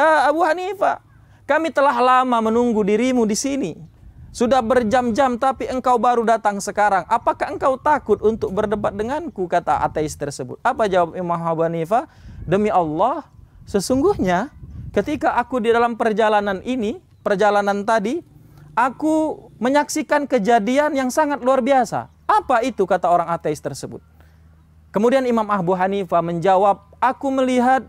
Ya Abu Hanifah, kami telah lama menunggu dirimu di sini. Sudah berjam-jam tapi engkau baru datang sekarang. Apakah engkau takut untuk berdebat denganku? Kata ateis tersebut. Apa jawab Imam Abu Hanifah? Demi Allah, sesungguhnya ketika aku di dalam perjalanan ini, perjalanan tadi, aku menyaksikan kejadian yang sangat luar biasa. Apa itu kata orang ateis tersebut? Kemudian Imam Abu Hanifah menjawab, aku melihat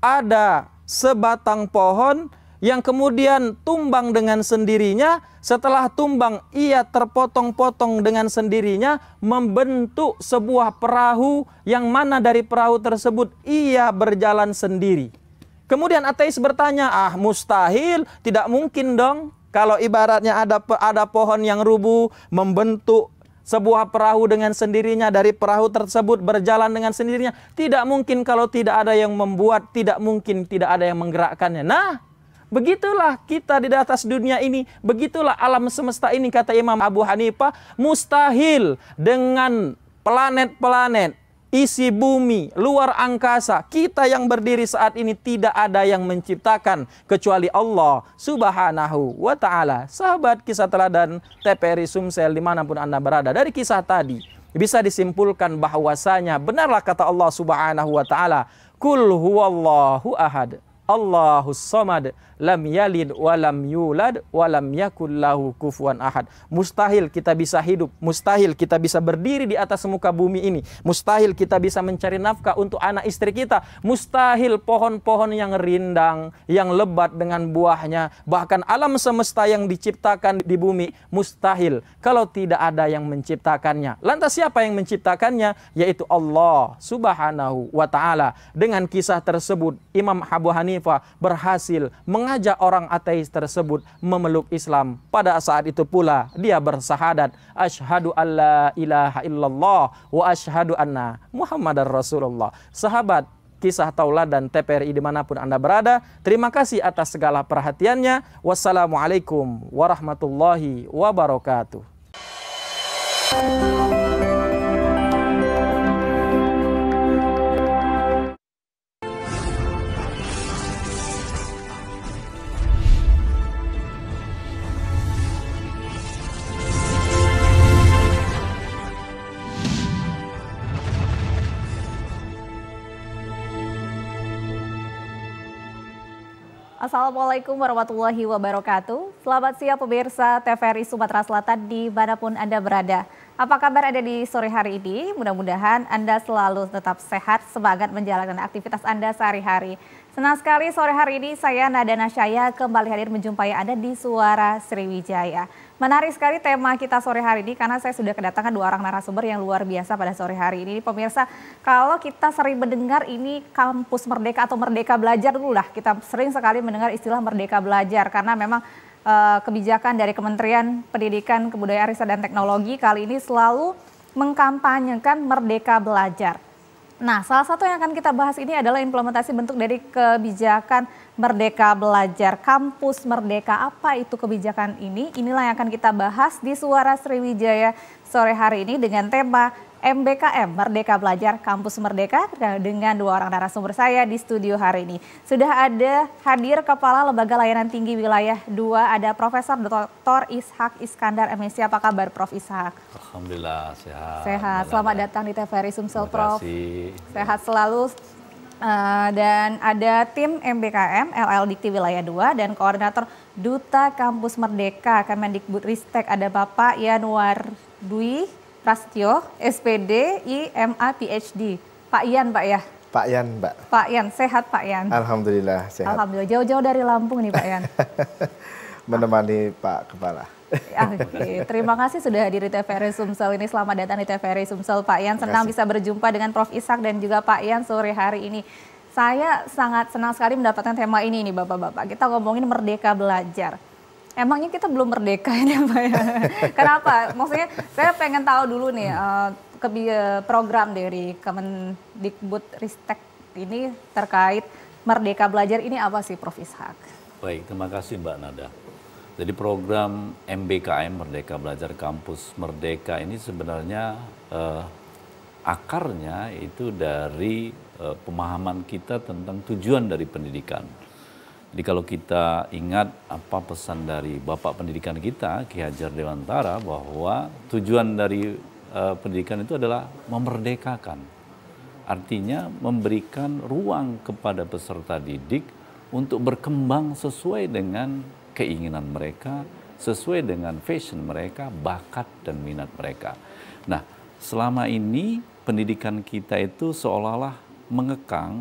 ada sebatang pohon yang kemudian tumbang dengan sendirinya, setelah tumbang ia terpotong-potong dengan sendirinya membentuk sebuah perahu yang mana dari perahu tersebut ia berjalan sendiri. Kemudian ateis bertanya, "Ah, mustahil, tidak mungkin dong kalau ibaratnya ada ada pohon yang rubuh membentuk sebuah perahu dengan sendirinya dari perahu tersebut berjalan dengan sendirinya. Tidak mungkin kalau tidak ada yang membuat, tidak mungkin tidak ada yang menggerakkannya. Nah, begitulah kita di atas dunia ini, begitulah alam semesta ini kata Imam Abu Hanifah, mustahil dengan planet-planet isi bumi, luar angkasa, kita yang berdiri saat ini tidak ada yang menciptakan kecuali Allah Subhanahu wa taala. Sahabat kisah teladan TPRI Sumsel dimanapun Anda berada dari kisah tadi bisa disimpulkan bahwasanya benarlah kata Allah Subhanahu wa taala, "Kul huwallahu ahad, Allahus samad, lam yalid wa lam yulad wa lam yakul lahu kufuwan ahad. Mustahil kita bisa hidup, mustahil kita bisa berdiri di atas muka bumi ini, mustahil kita bisa mencari nafkah untuk anak istri kita, mustahil pohon-pohon yang rindang, yang lebat dengan buahnya, bahkan alam semesta yang diciptakan di bumi mustahil kalau tidak ada yang menciptakannya. Lantas siapa yang menciptakannya? Yaitu Allah Subhanahu wa taala. Dengan kisah tersebut Imam Abu Hanifah berhasil mengajak orang ateis tersebut memeluk Islam. Pada saat itu pula dia bersahadat, an alla ilaha illallah wa ashadu anna Muhammadar Rasulullah. Sahabat kisah dan TPRI dimanapun Anda berada. Terima kasih atas segala perhatiannya. Wassalamualaikum warahmatullahi wabarakatuh. Assalamualaikum warahmatullahi wabarakatuh. Selamat siang pemirsa TVRI Sumatera Selatan di mana pun Anda berada. Apa kabar Anda di sore hari ini? Mudah-mudahan Anda selalu tetap sehat, semangat menjalankan aktivitas Anda sehari-hari. Senang sekali sore hari ini saya Nadana Syaya kembali hadir menjumpai Anda di Suara Sriwijaya. Menarik sekali tema kita sore hari ini karena saya sudah kedatangan dua orang narasumber yang luar biasa pada sore hari ini. Pemirsa, kalau kita sering mendengar ini kampus merdeka atau merdeka belajar dulu lah. Kita sering sekali mendengar istilah merdeka belajar karena memang eh, kebijakan dari Kementerian Pendidikan, Kebudayaan, Riset dan Teknologi kali ini selalu mengkampanyekan merdeka belajar. Nah, salah satu yang akan kita bahas ini adalah implementasi bentuk dari kebijakan Merdeka Belajar Kampus Merdeka. Apa itu kebijakan ini? Inilah yang akan kita bahas di Suara Sriwijaya sore hari ini dengan tema MBKM Merdeka Belajar Kampus Merdeka dengan dua orang narasumber saya di studio hari ini. Sudah ada hadir Kepala Lembaga Layanan Tinggi Wilayah 2 ada Profesor Dr. Ishak Iskandar MSc. Apa kabar Prof Ishak? Alhamdulillah sehat. Sehat. Ya. Selamat datang di TVRI Sumsel Prof. Sehat selalu. Uh, dan ada tim MBKM LL Dikti Wilayah 2 dan koordinator Duta Kampus Merdeka Kemendikbud Ristek ada Bapak Yanuar Dwi Prastio, SPD, IMA, PhD. Pak Ian, Pak ya? Pak Ian, Mbak. Pak Ian, sehat Pak Ian. Alhamdulillah, sehat. Alhamdulillah, jauh-jauh dari Lampung nih Pak Ian. Menemani ah. Pak Kepala. Ya, oke, okay. terima kasih sudah hadir di TVRI Sumsel ini. Selamat datang di TVRI Sumsel Pak Ian. Senang bisa berjumpa dengan Prof. Ishak dan juga Pak Ian sore hari ini. Saya sangat senang sekali mendapatkan tema ini nih Bapak-Bapak. Kita ngomongin Merdeka Belajar. Emangnya kita belum merdeka ini apa ya? Kenapa? Maksudnya saya pengen tahu dulu nih uh, hmm. eh, ke eh, program dari Kemendikbud Ristek ini terkait Merdeka Belajar ini apa sih Prof. Ishak? Baik, terima kasih Mbak Nada. Jadi program MBKM Merdeka Belajar Kampus Merdeka ini sebenarnya eh, akarnya itu dari eh, pemahaman kita tentang tujuan dari pendidikan jadi kalau kita ingat apa pesan dari Bapak Pendidikan kita, Ki Hajar Dewantara, bahwa tujuan dari uh, pendidikan itu adalah memerdekakan. Artinya memberikan ruang kepada peserta didik untuk berkembang sesuai dengan keinginan mereka, sesuai dengan fashion mereka, bakat dan minat mereka. Nah, selama ini pendidikan kita itu seolah-olah mengekang,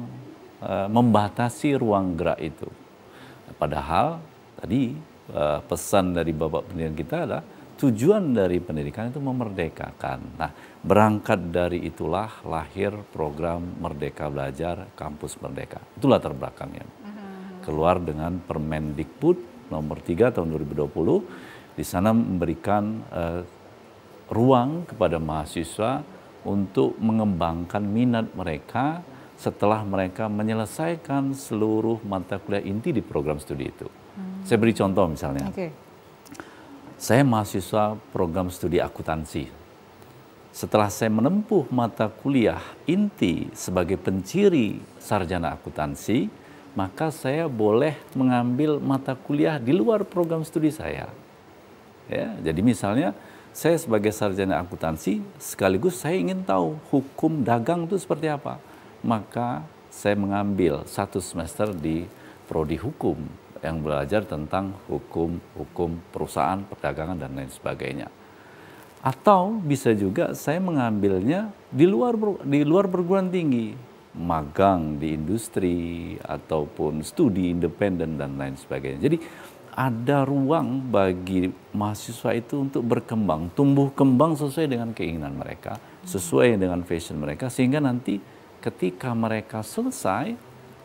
eh, membatasi ruang gerak itu Padahal tadi eh, pesan dari Bapak pendidikan kita adalah tujuan dari pendidikan itu memerdekakan. Nah, berangkat dari itulah lahir program Merdeka Belajar Kampus Merdeka. Itulah terbelakangnya. Mm-hmm. Keluar dengan Permendikbud nomor 3 tahun 2020 di sana memberikan uh, ruang kepada mahasiswa untuk mengembangkan minat mereka setelah mereka menyelesaikan seluruh mata kuliah inti di program studi itu. Hmm. Saya beri contoh misalnya. Okay. Saya mahasiswa program studi akuntansi. Setelah saya menempuh mata kuliah inti sebagai penciri sarjana akuntansi, maka saya boleh mengambil mata kuliah di luar program studi saya. Ya, jadi misalnya saya sebagai sarjana akuntansi sekaligus saya ingin tahu hukum dagang itu seperti apa maka saya mengambil satu semester di prodi hukum yang belajar tentang hukum-hukum perusahaan, perdagangan dan lain sebagainya. Atau bisa juga saya mengambilnya di luar di luar perguruan tinggi, magang di industri ataupun studi independen dan lain sebagainya. Jadi ada ruang bagi mahasiswa itu untuk berkembang, tumbuh kembang sesuai dengan keinginan mereka, sesuai dengan fashion mereka sehingga nanti ketika mereka selesai,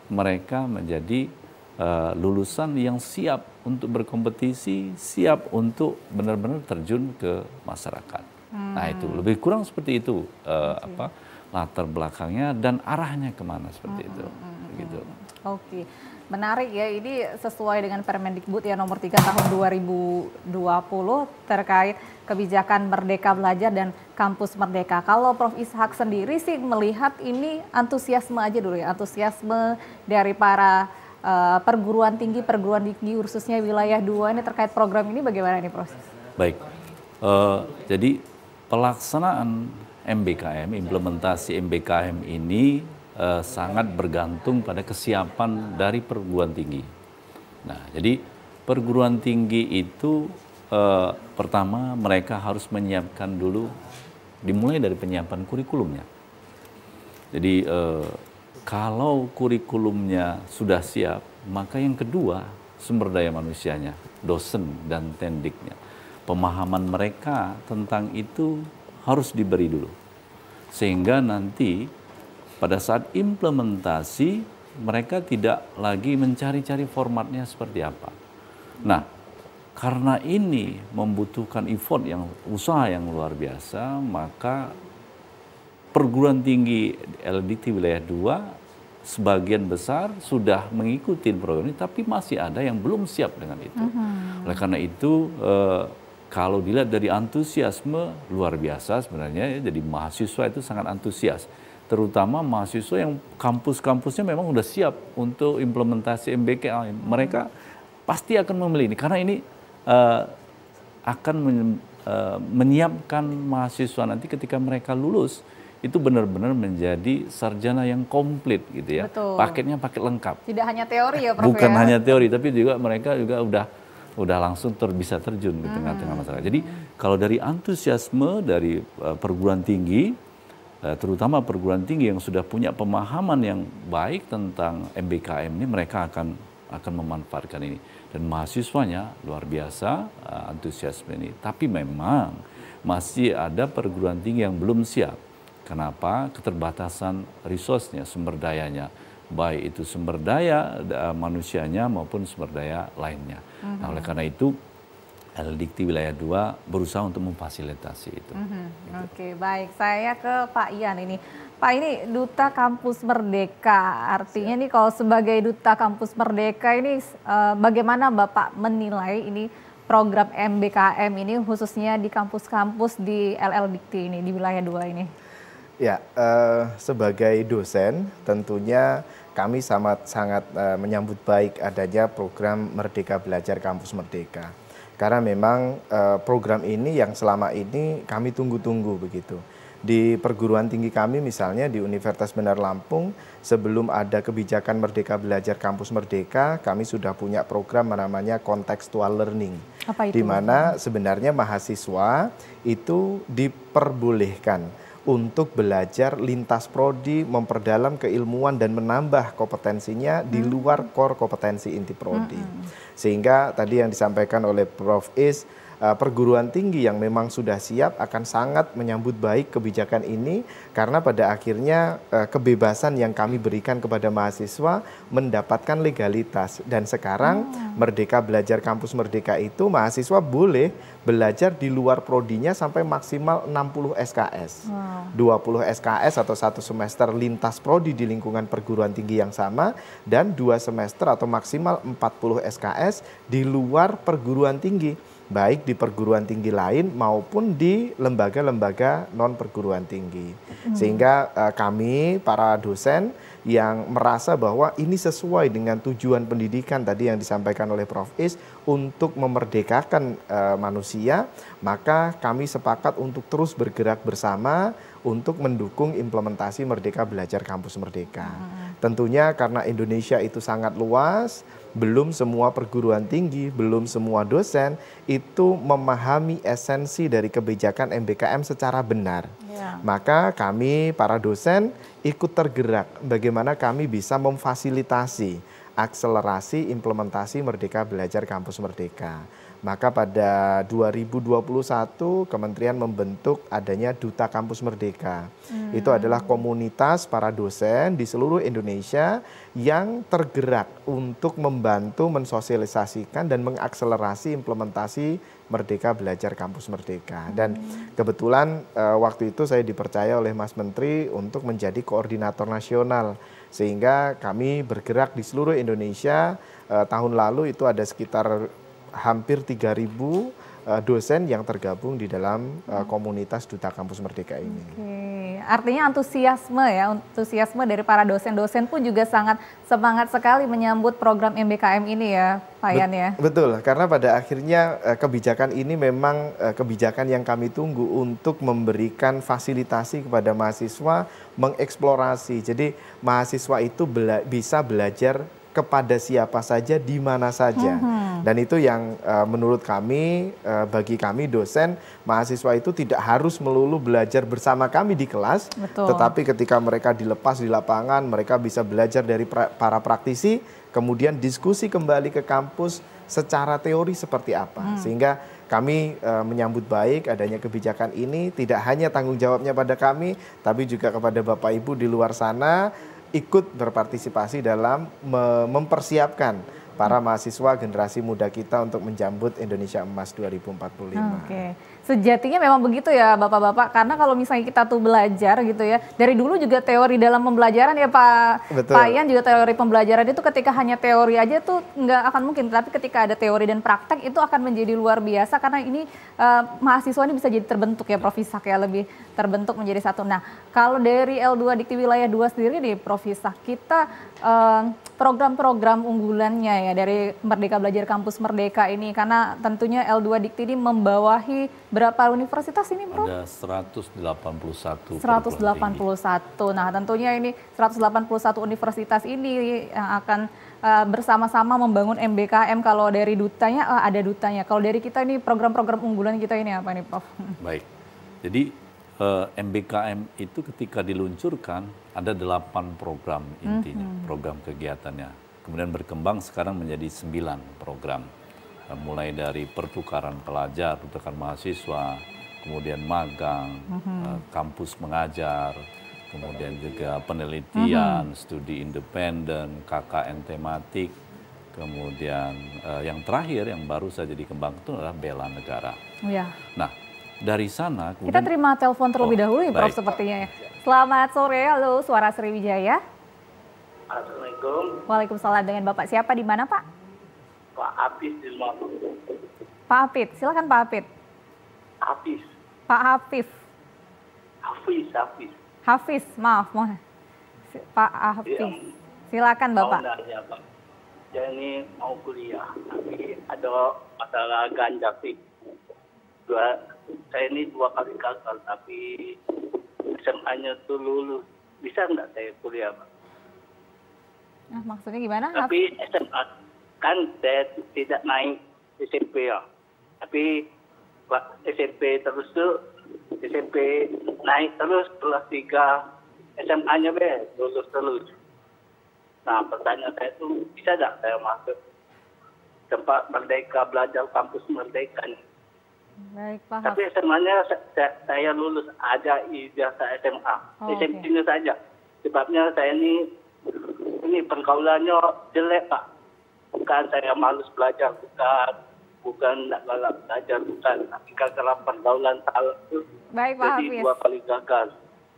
mereka menjadi uh, lulusan yang siap untuk berkompetisi, siap untuk benar-benar terjun ke masyarakat. Hmm. Nah itu hmm. lebih kurang seperti itu uh, eh, okay. apa latar belakangnya dan arahnya kemana seperti hmm. itu, hmm. hmm, hmm gitu. Oke. Okay. Menarik ya, ini sesuai dengan Permendikbud ya nomor 3 tahun 2020 terkait kebijakan Merdeka Belajar dan Kampus Merdeka. Kalau Prof. Ishak sendiri sih melihat ini antusiasme aja dulu ya, antusiasme dari para uh, perguruan tinggi, perguruan tinggi khususnya wilayah 2 ini terkait program ini bagaimana ini Prof? Baik, uh, jadi pelaksanaan MBKM, implementasi MBKM ini eh, sangat bergantung pada kesiapan dari perguruan tinggi. Nah, jadi perguruan tinggi itu eh, pertama mereka harus menyiapkan dulu dimulai dari penyiapan kurikulumnya. Jadi eh, kalau kurikulumnya sudah siap, maka yang kedua sumber daya manusianya, dosen dan tendiknya. Pemahaman mereka tentang itu harus diberi dulu. Sehingga nanti pada saat implementasi mereka tidak lagi mencari-cari formatnya seperti apa. Nah, karena ini membutuhkan effort yang usaha yang luar biasa, maka perguruan tinggi LDT wilayah 2 sebagian besar sudah mengikuti program ini tapi masih ada yang belum siap dengan itu. Uh Oleh karena itu eh, kalau dilihat dari antusiasme luar biasa sebenarnya ya. jadi mahasiswa itu sangat antusias terutama mahasiswa yang kampus-kampusnya memang sudah siap untuk implementasi MBKL. Ah, mereka pasti akan memilih ini karena ini uh, akan men, uh, menyiapkan mahasiswa nanti ketika mereka lulus itu benar-benar menjadi sarjana yang komplit gitu ya. Betul. Paketnya paket lengkap. Tidak hanya teori ya eh, Prof. Bukan ya? hanya teori tapi juga mereka juga udah udah langsung ter, bisa terjun di tengah-tengah hmm. masyarakat. Jadi kalau dari antusiasme dari perguruan tinggi Eh, terutama perguruan tinggi yang sudah punya pemahaman yang baik tentang MBKM ini mereka akan akan memanfaatkan ini dan mahasiswanya luar biasa eh, antusiasme ini tapi memang masih ada perguruan tinggi yang belum siap kenapa keterbatasan resource-nya sumber dayanya baik itu sumber daya eh, manusianya maupun sumber daya lainnya nah oleh karena itu dikti wilayah 2 berusaha untuk memfasilitasi itu. Mm -hmm. gitu. Oke, okay, baik. Saya ke Pak Ian ini. Pak ini duta kampus merdeka. Artinya Siap. nih kalau sebagai duta kampus merdeka ini eh, bagaimana Bapak menilai ini program MBKM ini khususnya di kampus-kampus di LLDIKTI ini di wilayah 2 ini? Ya, eh, sebagai dosen tentunya kami sangat sangat eh, menyambut baik adanya program Merdeka Belajar Kampus Merdeka karena memang uh, program ini yang selama ini kami tunggu-tunggu begitu. Di perguruan tinggi kami misalnya di Universitas Benar Lampung sebelum ada kebijakan Merdeka Belajar Kampus Merdeka, kami sudah punya program namanya Contextual Learning. Di mana sebenarnya mahasiswa itu diperbolehkan untuk belajar lintas prodi, memperdalam keilmuan dan menambah kompetensinya hmm. di luar core kompetensi inti prodi. Hmm, hmm, hmm. Sehingga tadi yang disampaikan oleh Prof Is Eh, perguruan tinggi yang memang sudah siap akan sangat menyambut baik kebijakan ini karena pada akhirnya eh, kebebasan yang kami berikan kepada mahasiswa mendapatkan legalitas dan sekarang hmm. Merdeka Belajar Kampus Merdeka itu mahasiswa boleh belajar di luar prodinya sampai maksimal 60 SKS. Wow. 20 SKS atau satu semester lintas prodi di lingkungan perguruan tinggi yang sama dan dua semester atau maksimal 40 SKS di luar perguruan tinggi baik di perguruan tinggi lain maupun di lembaga-lembaga non perguruan tinggi. Sehingga uh, kami para dosen yang merasa bahwa ini sesuai dengan tujuan pendidikan tadi yang disampaikan oleh Prof Is untuk memerdekakan uh, manusia, maka kami sepakat untuk terus bergerak bersama untuk mendukung implementasi Merdeka Belajar Kampus Merdeka. Hmm. Tentunya karena Indonesia itu sangat luas, belum semua perguruan tinggi, belum semua dosen itu memahami esensi dari kebijakan MBKM secara benar. Ya. Maka kami para dosen ikut tergerak bagaimana kami bisa memfasilitasi akselerasi implementasi Merdeka Belajar Kampus Merdeka. Maka pada 2021 kementerian membentuk adanya Duta Kampus Merdeka. Hmm. Itu adalah komunitas para dosen di seluruh Indonesia yang tergerak untuk membantu mensosialisasikan dan mengakselerasi implementasi Merdeka Belajar Kampus Merdeka. Dan hmm. kebetulan uh, waktu itu saya dipercaya oleh Mas Menteri untuk menjadi koordinator nasional sehingga kami bergerak di seluruh Indonesia. Uh, tahun lalu itu ada sekitar hampir 3.000 eh, dosen yang tergabung di dalam eh, komunitas Duta Kampus Merdeka ini. Oke. Artinya antusiasme ya, antusiasme dari para dosen-dosen pun juga sangat semangat sekali menyambut program MBKM ini ya, Pak Yan ya. Betul, karena pada akhirnya eh, kebijakan ini memang kebijakan yang kami tunggu untuk memberikan fasilitasi kepada mahasiswa mengeksplorasi. Jadi mahasiswa itu bela bisa belajar kepada siapa saja, di mana saja. Hmm. Dan itu yang uh, menurut kami, uh, bagi kami dosen, mahasiswa itu tidak harus melulu belajar bersama kami di kelas, Betul. tetapi ketika mereka dilepas di lapangan, mereka bisa belajar dari pra para praktisi, kemudian diskusi kembali ke kampus secara teori seperti apa. Mm. Sehingga kami e, menyambut baik adanya kebijakan ini, tidak hanya tanggung jawabnya pada kami, tapi juga kepada Bapak Ibu di luar sana ikut berpartisipasi dalam mempersiapkan para mahasiswa generasi muda kita untuk menjambut Indonesia Emas 2045. Okay. Sejatinya memang begitu ya Bapak-Bapak, karena kalau misalnya kita tuh belajar gitu ya, dari dulu juga teori dalam pembelajaran ya Pak, Betul. juga teori pembelajaran itu ketika hanya teori aja tuh nggak akan mungkin, tapi ketika ada teori dan praktek itu akan menjadi luar biasa karena ini uh, mahasiswa ini bisa jadi terbentuk ya Prof. Isak ya, lebih terbentuk menjadi satu. Nah kalau dari L2 Dikti Wilayah 2 sendiri nih Prof. Isak, kita Eh, program-program unggulannya ya dari Merdeka Belajar Kampus Merdeka ini karena tentunya L2 Dikti ini membawahi berapa universitas ini Bro? Ada 181. 181. Nah, tentunya ini 181 universitas ini yang akan uh, bersama-sama membangun MBKM kalau dari dutanya uh, ada dutanya. Kalau dari kita ini program-program unggulan kita ini apa nih Prof? Baik. Jadi eh, MBKM itu ketika diluncurkan ada delapan program intinya, mm -hmm. program kegiatannya. Kemudian berkembang sekarang menjadi sembilan program, eh, mulai dari pertukaran pelajar, pertukaran mahasiswa, kemudian magang, mm -hmm. eh, kampus mengajar, kemudian juga penelitian, mm -hmm. studi independen, KKN tematik, kemudian eh, yang terakhir yang baru saja dikembangkan itu adalah bela negara. Yeah. Nah dari sana. Kemudian... Kita terima telepon terlebih oh, dahulu ya Prof baik. sepertinya ya. Selamat sore, halo suara Sriwijaya. Assalamualaikum. Waalaikumsalam dengan Bapak siapa di mana Pak? Pak Apis di Lumajang. Pak Apit, silakan Pak Apit. Apis. Pak Apif. Hafiz, Hafiz. Hafiz, maaf, mohon. Pak Hafiz. Ya, silakan Bapak. Ya, Pak. Jadi ini mau kuliah, tapi ada masalah ganja dua saya ini dua kali gagal tapi SMA-nya tuh lulus bisa nggak saya kuliah pak? Nah, maksudnya gimana? Tapi SMA kan saya tidak naik SMP ya. Tapi SMP terus tuh SMP naik terus kelas 3 SMA-nya be lulus terus. Nah pertanyaan saya itu bisa nggak saya masuk tempat merdeka belajar kampus merdeka nih? Baik, paham. Tapi sma saya, lulus aja ijazah SMA. Oh, smp okay. saja. Sebabnya saya ini ini pergaulannya jelek, Pak. Bukan saya malas belajar, bukan bukan tidak malas belajar, bukan. Tapi karena pergaulan hal itu Baik, jadi Hafiz. dua kali gagal.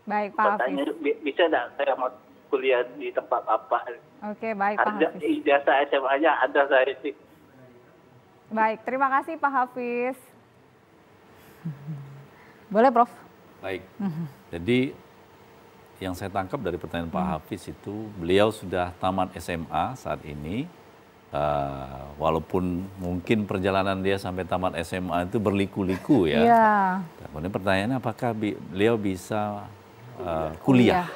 Baik, Pak Katanya, Hafiz. Bisa tidak saya mau kuliah di tempat apa Oke, okay, baik, Pak Hafiz. Ijazah SMA-nya ada saya sih. Baik, terima kasih Pak Hafiz. Boleh Prof? Baik. Mm-hmm. Jadi yang saya tangkap dari pertanyaan Pak mm. Hafiz itu beliau sudah tamat SMA saat ini. Uh, walaupun mungkin perjalanan dia sampai tamat SMA itu berliku-liku ya. Yeah. Kemudian pertanyaannya apakah beliau bisa uh, kuliah? kuliah?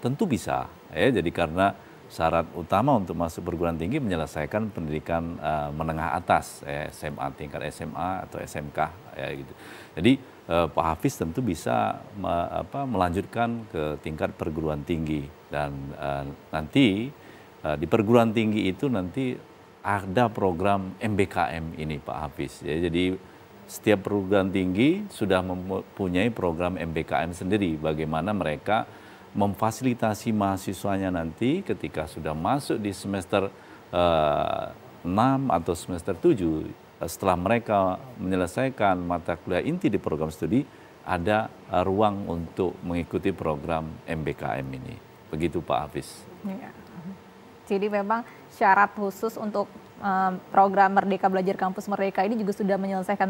Tentu bisa. Ya, jadi karena syarat utama untuk masuk perguruan tinggi menyelesaikan pendidikan uh, menengah atas eh, SMA tingkat SMA atau SMK ya gitu. Jadi uh, Pak Hafiz tentu bisa me, apa, melanjutkan ke tingkat perguruan tinggi dan uh, nanti uh, di perguruan tinggi itu nanti ada program MBKM ini Pak Hafiz. Ya, jadi setiap perguruan tinggi sudah mempunyai program MBKM sendiri bagaimana mereka memfasilitasi mahasiswanya nanti ketika sudah masuk di semester uh, eh, 6 atau semester 7 eh, setelah mereka menyelesaikan mata kuliah inti di program studi ada eh, ruang untuk mengikuti program MBKM ini. Begitu Pak Hafiz. Ya. Jadi memang syarat khusus untuk Eh, program Merdeka Belajar Kampus Merdeka ini juga sudah menyelesaikan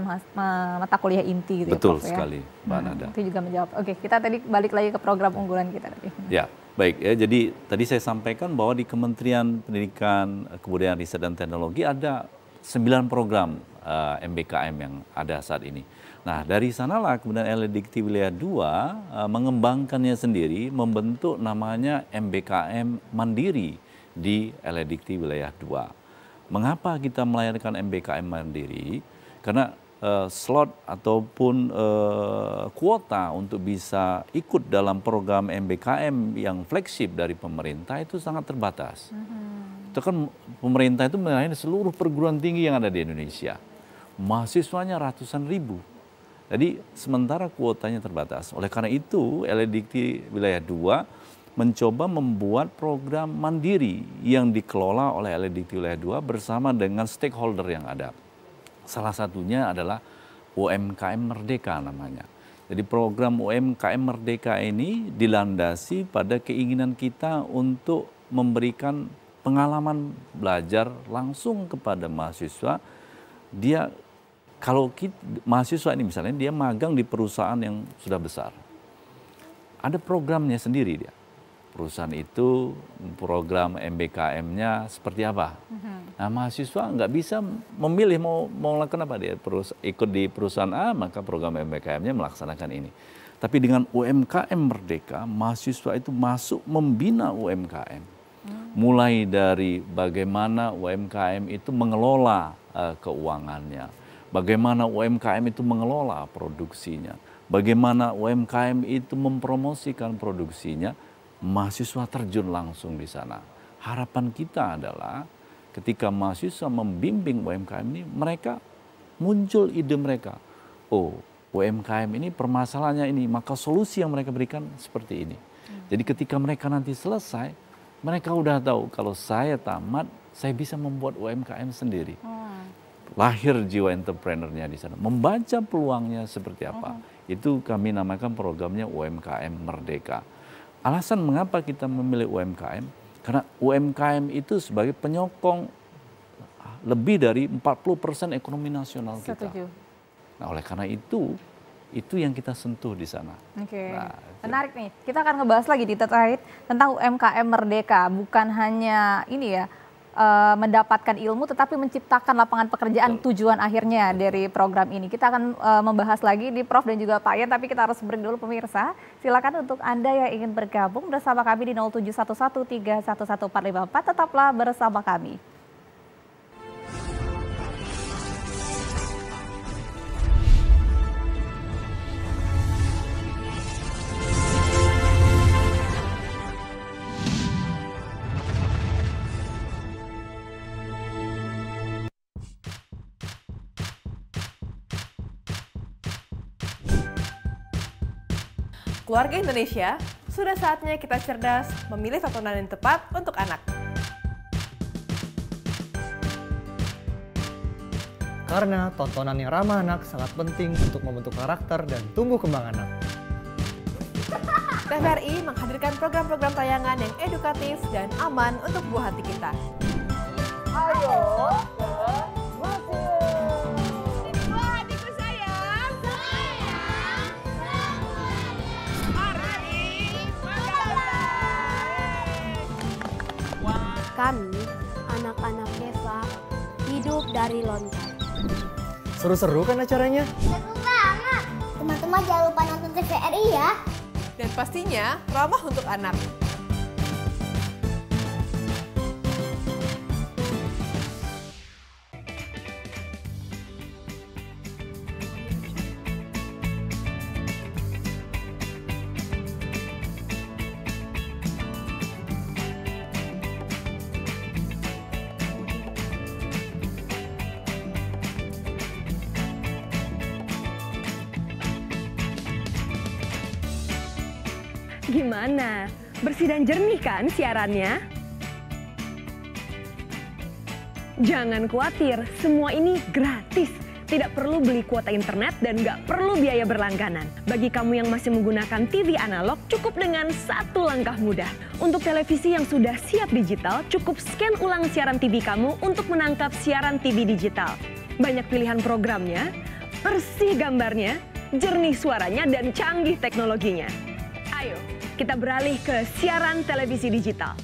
mata kuliah inti gitu ya, Betul ya, Prof, sekali, ya? Mbak hmm, Nada. Hmm, itu juga menjawab. Oke, kita tadi balik lagi ke program unggulan kita tadi. Hmm. Ya, baik. Ya, jadi tadi saya sampaikan bahwa di Kementerian Pendidikan, Kebudayaan Riset dan Teknologi ada sembilan program uh, eh, MBKM yang ada saat ini. Nah, dari sanalah kemudian LDKT wilayah 2 uh, eh, mengembangkannya sendiri membentuk namanya MBKM Mandiri di LDKT wilayah 2. Mengapa kita melahirkan MBKM mandiri? Karena uh, slot ataupun uh, kuota untuk bisa ikut dalam program MBKM yang flagship dari pemerintah itu sangat terbatas. Mm-hmm. Itu kan pemerintah itu melayani seluruh perguruan tinggi yang ada di Indonesia. Mahasiswanya ratusan ribu. Jadi sementara kuotanya terbatas. Oleh karena itu, LDIKT wilayah 2 mencoba membuat program mandiri yang dikelola oleh LEDT Wilayah 2 bersama dengan stakeholder yang ada. Salah satunya adalah UMKM Merdeka namanya. Jadi program UMKM Merdeka ini dilandasi pada keinginan kita untuk memberikan pengalaman belajar langsung kepada mahasiswa. Dia kalau kita, mahasiswa ini misalnya dia magang di perusahaan yang sudah besar. Ada programnya sendiri dia perusahaan itu program MBKM-nya seperti apa. Mm-hmm. Nah mahasiswa nggak bisa memilih mau mau melakukan apa dia perus ikut di perusahaan A maka program MBKM-nya melaksanakan ini. Tapi dengan UMKM Merdeka mahasiswa itu masuk membina UMKM. Hmm. Mulai dari bagaimana UMKM itu mengelola uh, keuangannya, bagaimana UMKM itu mengelola produksinya, bagaimana UMKM itu mempromosikan produksinya mahasiswa terjun langsung di sana. Harapan kita adalah ketika mahasiswa membimbing UMKM ini, mereka muncul ide mereka. Oh, UMKM ini permasalahannya ini, maka solusi yang mereka berikan seperti ini. Hmm. Jadi ketika mereka nanti selesai, mereka udah tahu kalau saya tamat, saya bisa membuat UMKM sendiri. Lahir jiwa entrepreneurnya di sana, membaca peluangnya seperti apa. Itu kami namakan programnya UMKM Merdeka. Alasan mengapa kita memilih UMKM, karena UMKM itu sebagai penyokong lebih dari 40% ekonomi nasional kita. Setuju. Nah, oleh karena itu, itu yang kita sentuh di sana. Oke. Okay. Nah, Menarik nih. Kita akan ngebahas lagi di terkait tentang UMKM Merdeka, bukan hanya ini ya, uh, mendapatkan ilmu tetapi menciptakan lapangan pekerjaan Betul. tujuan akhirnya dari program ini. Kita akan uh, membahas lagi di Prof dan juga Pak Yan tapi kita harus break dulu pemirsa. Silakan untuk Anda yang ingin bergabung bersama kami di empat tetaplah bersama kami. Keluarga Indonesia, sudah saatnya kita cerdas memilih tontonan yang tepat untuk anak. Karena tontonan yang ramah anak sangat penting untuk membentuk karakter dan tumbuh kembang anak. TVRI menghadirkan program-program tayangan yang edukatif dan aman untuk buah hati kita. Ayo, kami, anak-anak Deva, hidup dari lontar. Seru-seru kan acaranya? Seru banget. Teman-teman jangan lupa nonton TVRI ya. Dan pastinya ramah untuk anak. Gimana? Bersih dan jernih kan siarannya? Jangan khawatir, semua ini gratis. Tidak perlu beli kuota internet dan nggak perlu biaya berlangganan. Bagi kamu yang masih menggunakan TV analog, cukup dengan satu langkah mudah. Untuk televisi yang sudah siap digital, cukup scan ulang siaran TV kamu untuk menangkap siaran TV digital. Banyak pilihan programnya, bersih gambarnya, jernih suaranya, dan canggih teknologinya. Ayo, kita beralih ke siaran televisi digital.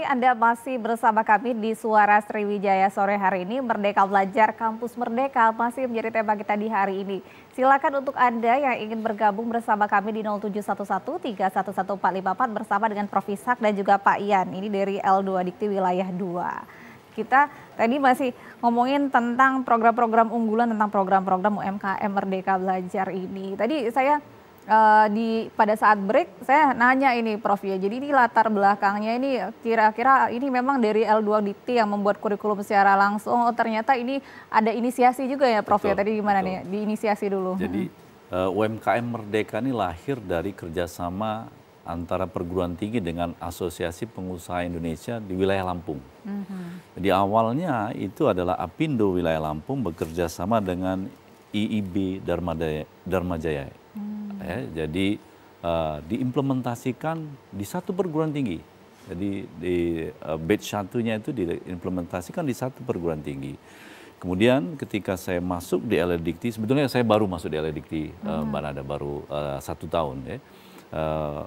kasih Anda masih bersama kami di Suara Sriwijaya sore hari ini. Merdeka Belajar Kampus Merdeka masih menjadi tema kita di hari ini. Silakan untuk Anda yang ingin bergabung bersama kami di 0711311454 bersama dengan Prof. Ishak dan juga Pak Ian. Ini dari L2 Dikti Wilayah 2. Kita tadi masih ngomongin tentang program-program unggulan, tentang program-program UMKM Merdeka Belajar ini. Tadi saya uh, di pada saat break saya nanya ini Prof ya. Jadi ini latar belakangnya ini kira-kira ini memang dari L2DT yang membuat kurikulum secara langsung. Oh ternyata ini ada inisiasi juga ya Prof ya? betul, ya. Tadi gimana betul. nih? Diinisiasi dulu. Jadi uh, hmm. eh, UMKM Merdeka ini lahir dari kerjasama antara perguruan tinggi dengan Asosiasi Pengusaha Indonesia di wilayah Lampung. Mm -hmm. Jadi awalnya itu adalah Apindo wilayah Lampung bekerja sama dengan IIB Dharma Jaya Hmm. Ya, jadi uh, diimplementasikan di satu perguruan tinggi. Jadi di uh, batch satunya itu diimplementasikan di satu perguruan tinggi. Kemudian ketika saya masuk di Dikti, sebetulnya saya baru masuk di Dikti, eh, hmm. uh, Mbak baru uh, satu tahun ya. Uh,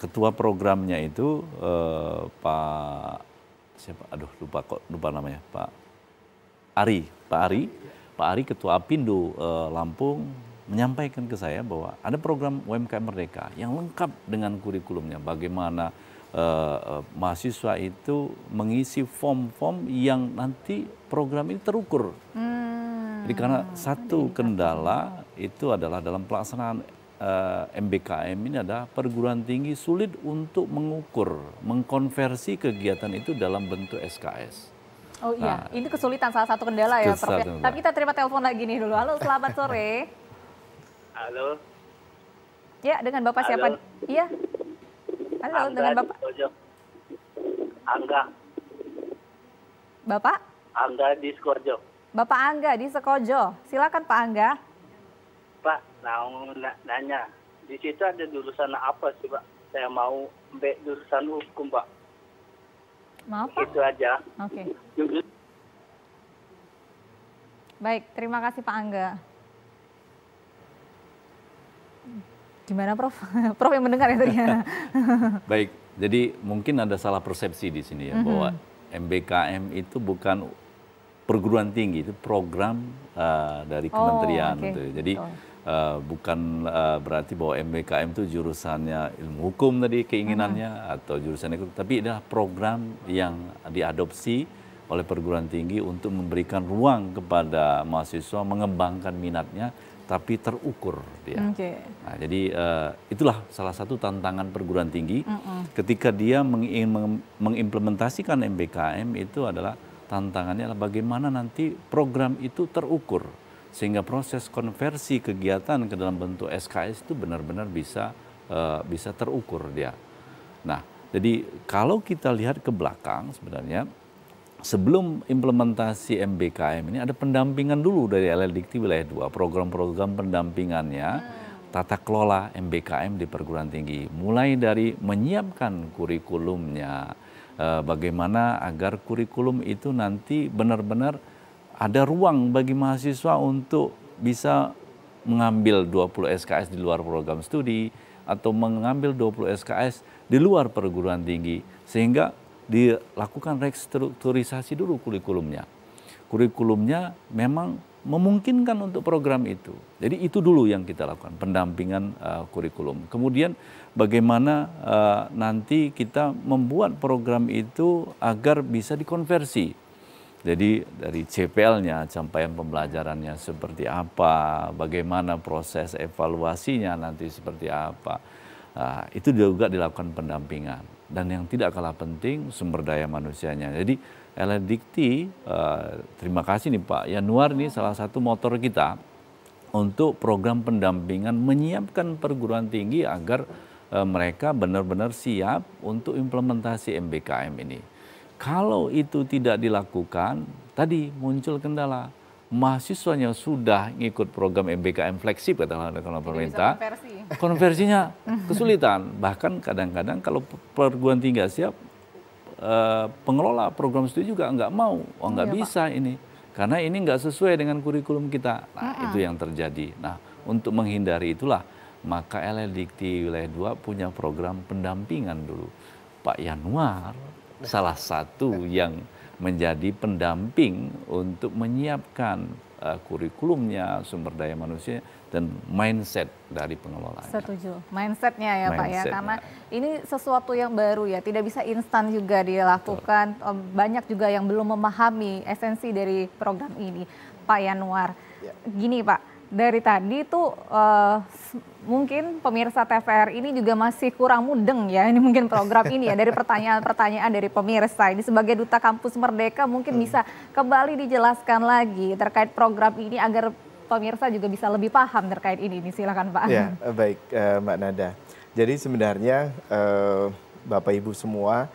ketua programnya itu uh, Pak siapa? Aduh lupa kok lupa namanya Pak Ari, Pak Ari, Pak Ari ketua Apindo uh, Lampung menyampaikan ke saya bahwa ada program UMKM Merdeka yang lengkap dengan kurikulumnya bagaimana uh, mahasiswa itu mengisi form-form yang nanti program ini terukur. Hmm. Jadi karena satu kendala itu adalah dalam pelaksanaan uh, eh, MBKM ini ada perguruan tinggi sulit untuk mengukur, mengkonversi kegiatan itu dalam bentuk SKS. Oh iya, nah, ini kesulitan salah satu kendala ya, Prof. Ya. Tapi kita terima telepon lagi nih dulu. Halo, selamat sore. Halo. Ya, dengan Bapak Halo. siapa? Iya. Halo, Angga dengan Bapak. Angga. Bapak? Angga di Sekojo. Bapak Angga di Sekojo. Silakan Pak Angga. Pak, mau nah, nanya. Di situ ada jurusan apa sih, Pak? Saya mau ambil jurusan hukum, Pak. Maaf, Pak. Itu aja. Oke. Okay. Baik, terima kasih Pak Angga. Gimana Prof? Prof yang mendengar ya tadi. Ya. Baik, jadi mungkin ada salah persepsi di sini ya mm -hmm. bahwa MBKM itu bukan perguruan tinggi, itu program uh, dari oh, kementerian. okay. Gitu ya. Jadi uh, bukan uh, berarti bahwa MBKM itu jurusannya ilmu hukum tadi keinginannya mm -hmm. atau jurusan itu, tapi adalah program yang diadopsi oleh perguruan tinggi untuk memberikan ruang kepada mahasiswa mengembangkan minatnya tapi terukur dia. Okay. Nah, jadi uh, itulah salah satu tantangan perguruan tinggi mm -mm. ketika dia meng meng mengimplementasikan MBKM itu adalah tantangannya adalah bagaimana nanti program itu terukur sehingga proses konversi kegiatan ke dalam bentuk SKS itu benar-benar bisa uh, bisa terukur dia. Nah, jadi kalau kita lihat ke belakang sebenarnya sebelum implementasi MBKM ini ada pendampingan dulu dari LLDikti wilayah 2, program-program pendampingannya tata kelola MBKM di perguruan tinggi. Mulai dari menyiapkan kurikulumnya, eh, bagaimana agar kurikulum itu nanti benar-benar ada ruang bagi mahasiswa untuk bisa mengambil 20 SKS di luar program studi atau mengambil 20 SKS di luar perguruan tinggi sehingga dilakukan restrukturisasi dulu kurikulumnya. Kurikulumnya memang memungkinkan untuk program itu. Jadi itu dulu yang kita lakukan, pendampingan uh, kurikulum. Kemudian bagaimana uh, nanti kita membuat program itu agar bisa dikonversi. Jadi dari CPL-nya, capaian pembelajarannya seperti apa, bagaimana proses evaluasinya nanti seperti apa. Uh, itu juga dilakukan pendampingan dan yang tidak kalah penting sumber daya manusianya. Jadi Ellen eh, terima kasih nih Pak Yanuar ini salah satu motor kita untuk program pendampingan menyiapkan perguruan tinggi agar eh, mereka benar-benar siap untuk implementasi MBKM ini. Kalau itu tidak dilakukan, tadi muncul kendala mahasiswanya sudah ngikut program MBKM fleksib katakanlah kalau pemerintah konversi. konversinya kesulitan bahkan kadang-kadang kalau perguruan tinggi siap eh, pengelola program studi juga nggak mau oh nggak iya, bisa Pak. ini karena ini nggak sesuai dengan kurikulum kita nah mm -hmm. itu yang terjadi nah untuk menghindari itulah maka LLDT wilayah 2 punya program pendampingan dulu Pak Yanuar nah. salah satu yang menjadi pendamping untuk menyiapkan uh, kurikulumnya, sumber daya manusia dan mindset dari pengelolaan. Setuju, mindsetnya ya mindset Pak ya, karena ya. ini sesuatu yang baru ya, tidak bisa instan juga dilakukan. Betul. Banyak juga yang belum memahami esensi dari program ini, Pak Yanuar. Ya. Gini Pak, dari tadi tuh uh, mungkin pemirsa TVR ini juga masih kurang mudeng ya ini mungkin program ini ya dari pertanyaan-pertanyaan dari pemirsa ini sebagai duta kampus merdeka mungkin hmm. bisa kembali dijelaskan lagi terkait program ini agar pemirsa juga bisa lebih paham terkait ini ini silakan Pak. Ya baik uh, Mbak Nada. Jadi sebenarnya uh, Bapak Ibu semua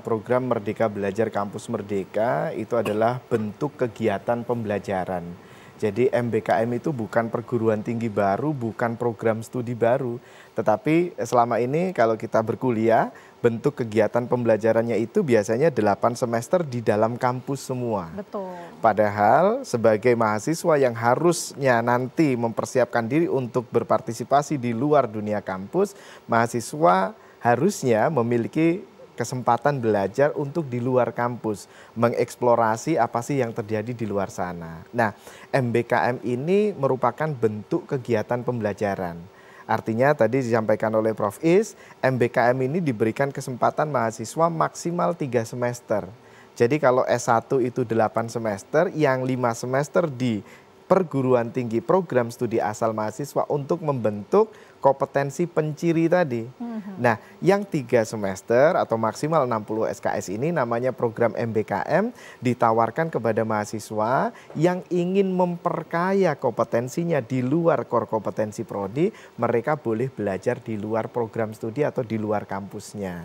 program Merdeka Belajar Kampus Merdeka itu adalah bentuk kegiatan pembelajaran jadi MBKM itu bukan perguruan tinggi baru, bukan program studi baru, tetapi eh, selama ini kalau kita berkuliah, bentuk kegiatan pembelajarannya itu biasanya 8 semester di dalam kampus semua. Betul. Padahal sebagai mahasiswa yang harusnya nanti mempersiapkan diri untuk berpartisipasi di luar dunia kampus, mahasiswa harusnya memiliki kesempatan belajar untuk di luar kampus, mengeksplorasi apa sih yang terjadi di luar sana. Nah, MBKM ini merupakan bentuk kegiatan pembelajaran. Artinya tadi disampaikan oleh Prof. Is, MBKM ini diberikan kesempatan mahasiswa maksimal 3 semester. Jadi kalau S1 itu 8 semester, yang 5 semester di perguruan tinggi program studi asal mahasiswa untuk membentuk kompetensi penciri tadi. Mhm. Nah, yang tiga semester atau maksimal 60 SKS ini namanya program MBKM ditawarkan kepada mahasiswa yang ingin memperkaya kompetensinya di luar core kompetensi prodi, mereka boleh belajar di luar program studi atau di luar kampusnya.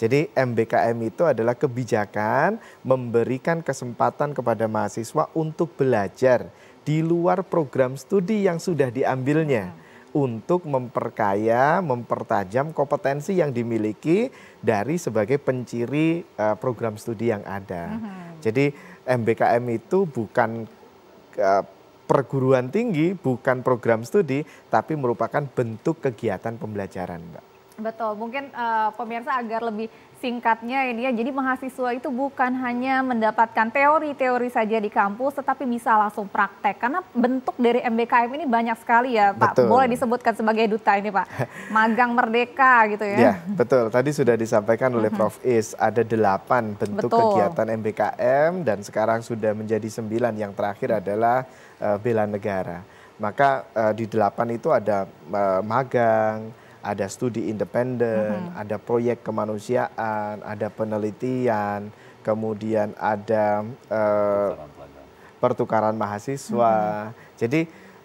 Jadi MBKM itu adalah kebijakan memberikan kesempatan kepada mahasiswa untuk belajar di luar program studi yang sudah diambilnya. Iya untuk memperkaya, mempertajam kompetensi yang dimiliki dari sebagai penciri uh, program studi yang ada. Mm -hmm. Jadi MBKM itu bukan uh, perguruan tinggi, bukan program studi, tapi merupakan bentuk kegiatan pembelajaran, Mbak. Betul, mungkin uh, pemirsa agar lebih singkatnya ini ya, jadi mahasiswa itu bukan hanya mendapatkan teori-teori saja di kampus, tetapi bisa langsung praktek. Karena bentuk dari MBKM ini banyak sekali ya Pak, betul. boleh disebutkan sebagai duta ini Pak, magang merdeka gitu ya. Ya, betul. Tadi sudah disampaikan oleh mm-hmm. Prof. Is, ada delapan bentuk betul. kegiatan MBKM dan sekarang sudah menjadi sembilan, yang terakhir adalah uh, bela negara. Maka uh, di delapan itu ada uh, magang, ada studi independen, mm-hmm. ada proyek kemanusiaan, ada penelitian, kemudian ada uh, pertukaran mahasiswa. Mm-hmm. Jadi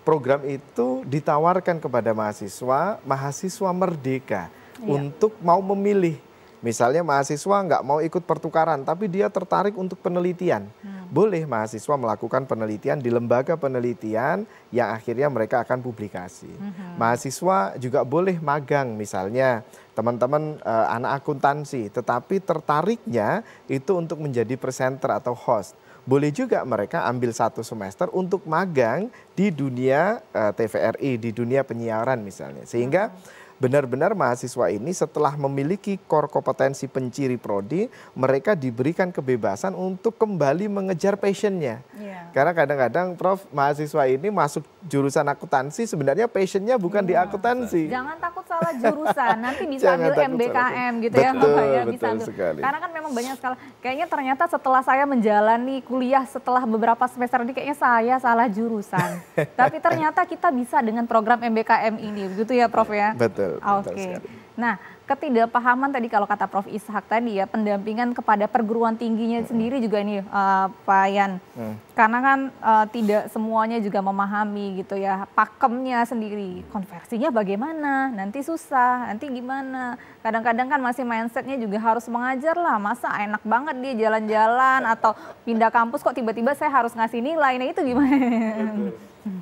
program itu ditawarkan kepada mahasiswa, mahasiswa merdeka yeah. untuk mau memilih Misalnya mahasiswa nggak mau ikut pertukaran, tapi dia tertarik untuk penelitian. Hmm. Boleh mahasiswa melakukan penelitian di lembaga penelitian yang akhirnya mereka akan publikasi. Hmm. Mahasiswa juga boleh magang misalnya teman-teman uh, anak akuntansi, tetapi tertariknya itu untuk menjadi presenter atau host. Boleh juga mereka ambil satu semester untuk magang di dunia uh, eh, TVRI, di dunia penyiaran misalnya. Sehingga hmm benar-benar mahasiswa ini setelah memiliki core kompetensi penciri prodi, mereka diberikan kebebasan untuk kembali mengejar passionnya. Yeah. Karena kadang-kadang Prof, mahasiswa ini masuk jurusan akuntansi sebenarnya passionnya bukan yeah. di iya. akuntansi. Jangan takut salah jurusan, nanti bisa Jangan ambil MBKM gitu ya, betul, ya Pak ya bisa ambil. Sekali. Karena kan memang banyak sekali. Kayaknya ternyata setelah saya menjalani kuliah setelah beberapa semester ini kayaknya saya salah jurusan. Tapi ternyata kita bisa dengan program MBKM ini, begitu ya Prof ya? Betul. Oke. Okay. Nah, ketidakpahaman tadi kalau kata Prof Ishak tadi ya pendampingan kepada perguruan tingginya hmm. sendiri juga ini uh, Pak Yan hmm. karena kan uh, tidak semuanya juga memahami gitu ya pakemnya sendiri konversinya bagaimana nanti susah nanti gimana kadang-kadang kan masih mindsetnya juga harus mengajar lah masa enak banget dia jalan-jalan atau pindah kampus kok tiba-tiba saya harus ngasih nilai nah itu gimana?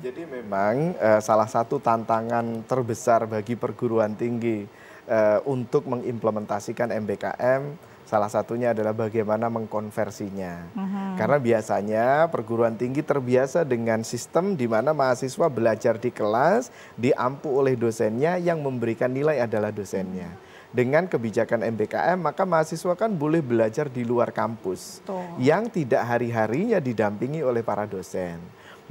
Jadi memang uh, salah satu tantangan terbesar bagi perguruan tinggi uh, untuk mengimplementasikan MBKM Salah satunya adalah bagaimana mengkonversinya. Mhm. Karena biasanya perguruan tinggi terbiasa dengan sistem di mana mahasiswa belajar di kelas, diampu oleh dosennya yang memberikan nilai adalah dosennya. Mhm. dengan kebijakan MBKM maka mahasiswa kan boleh belajar di luar kampus Tuh. yang tidak hari-harinya didampingi oleh para dosen.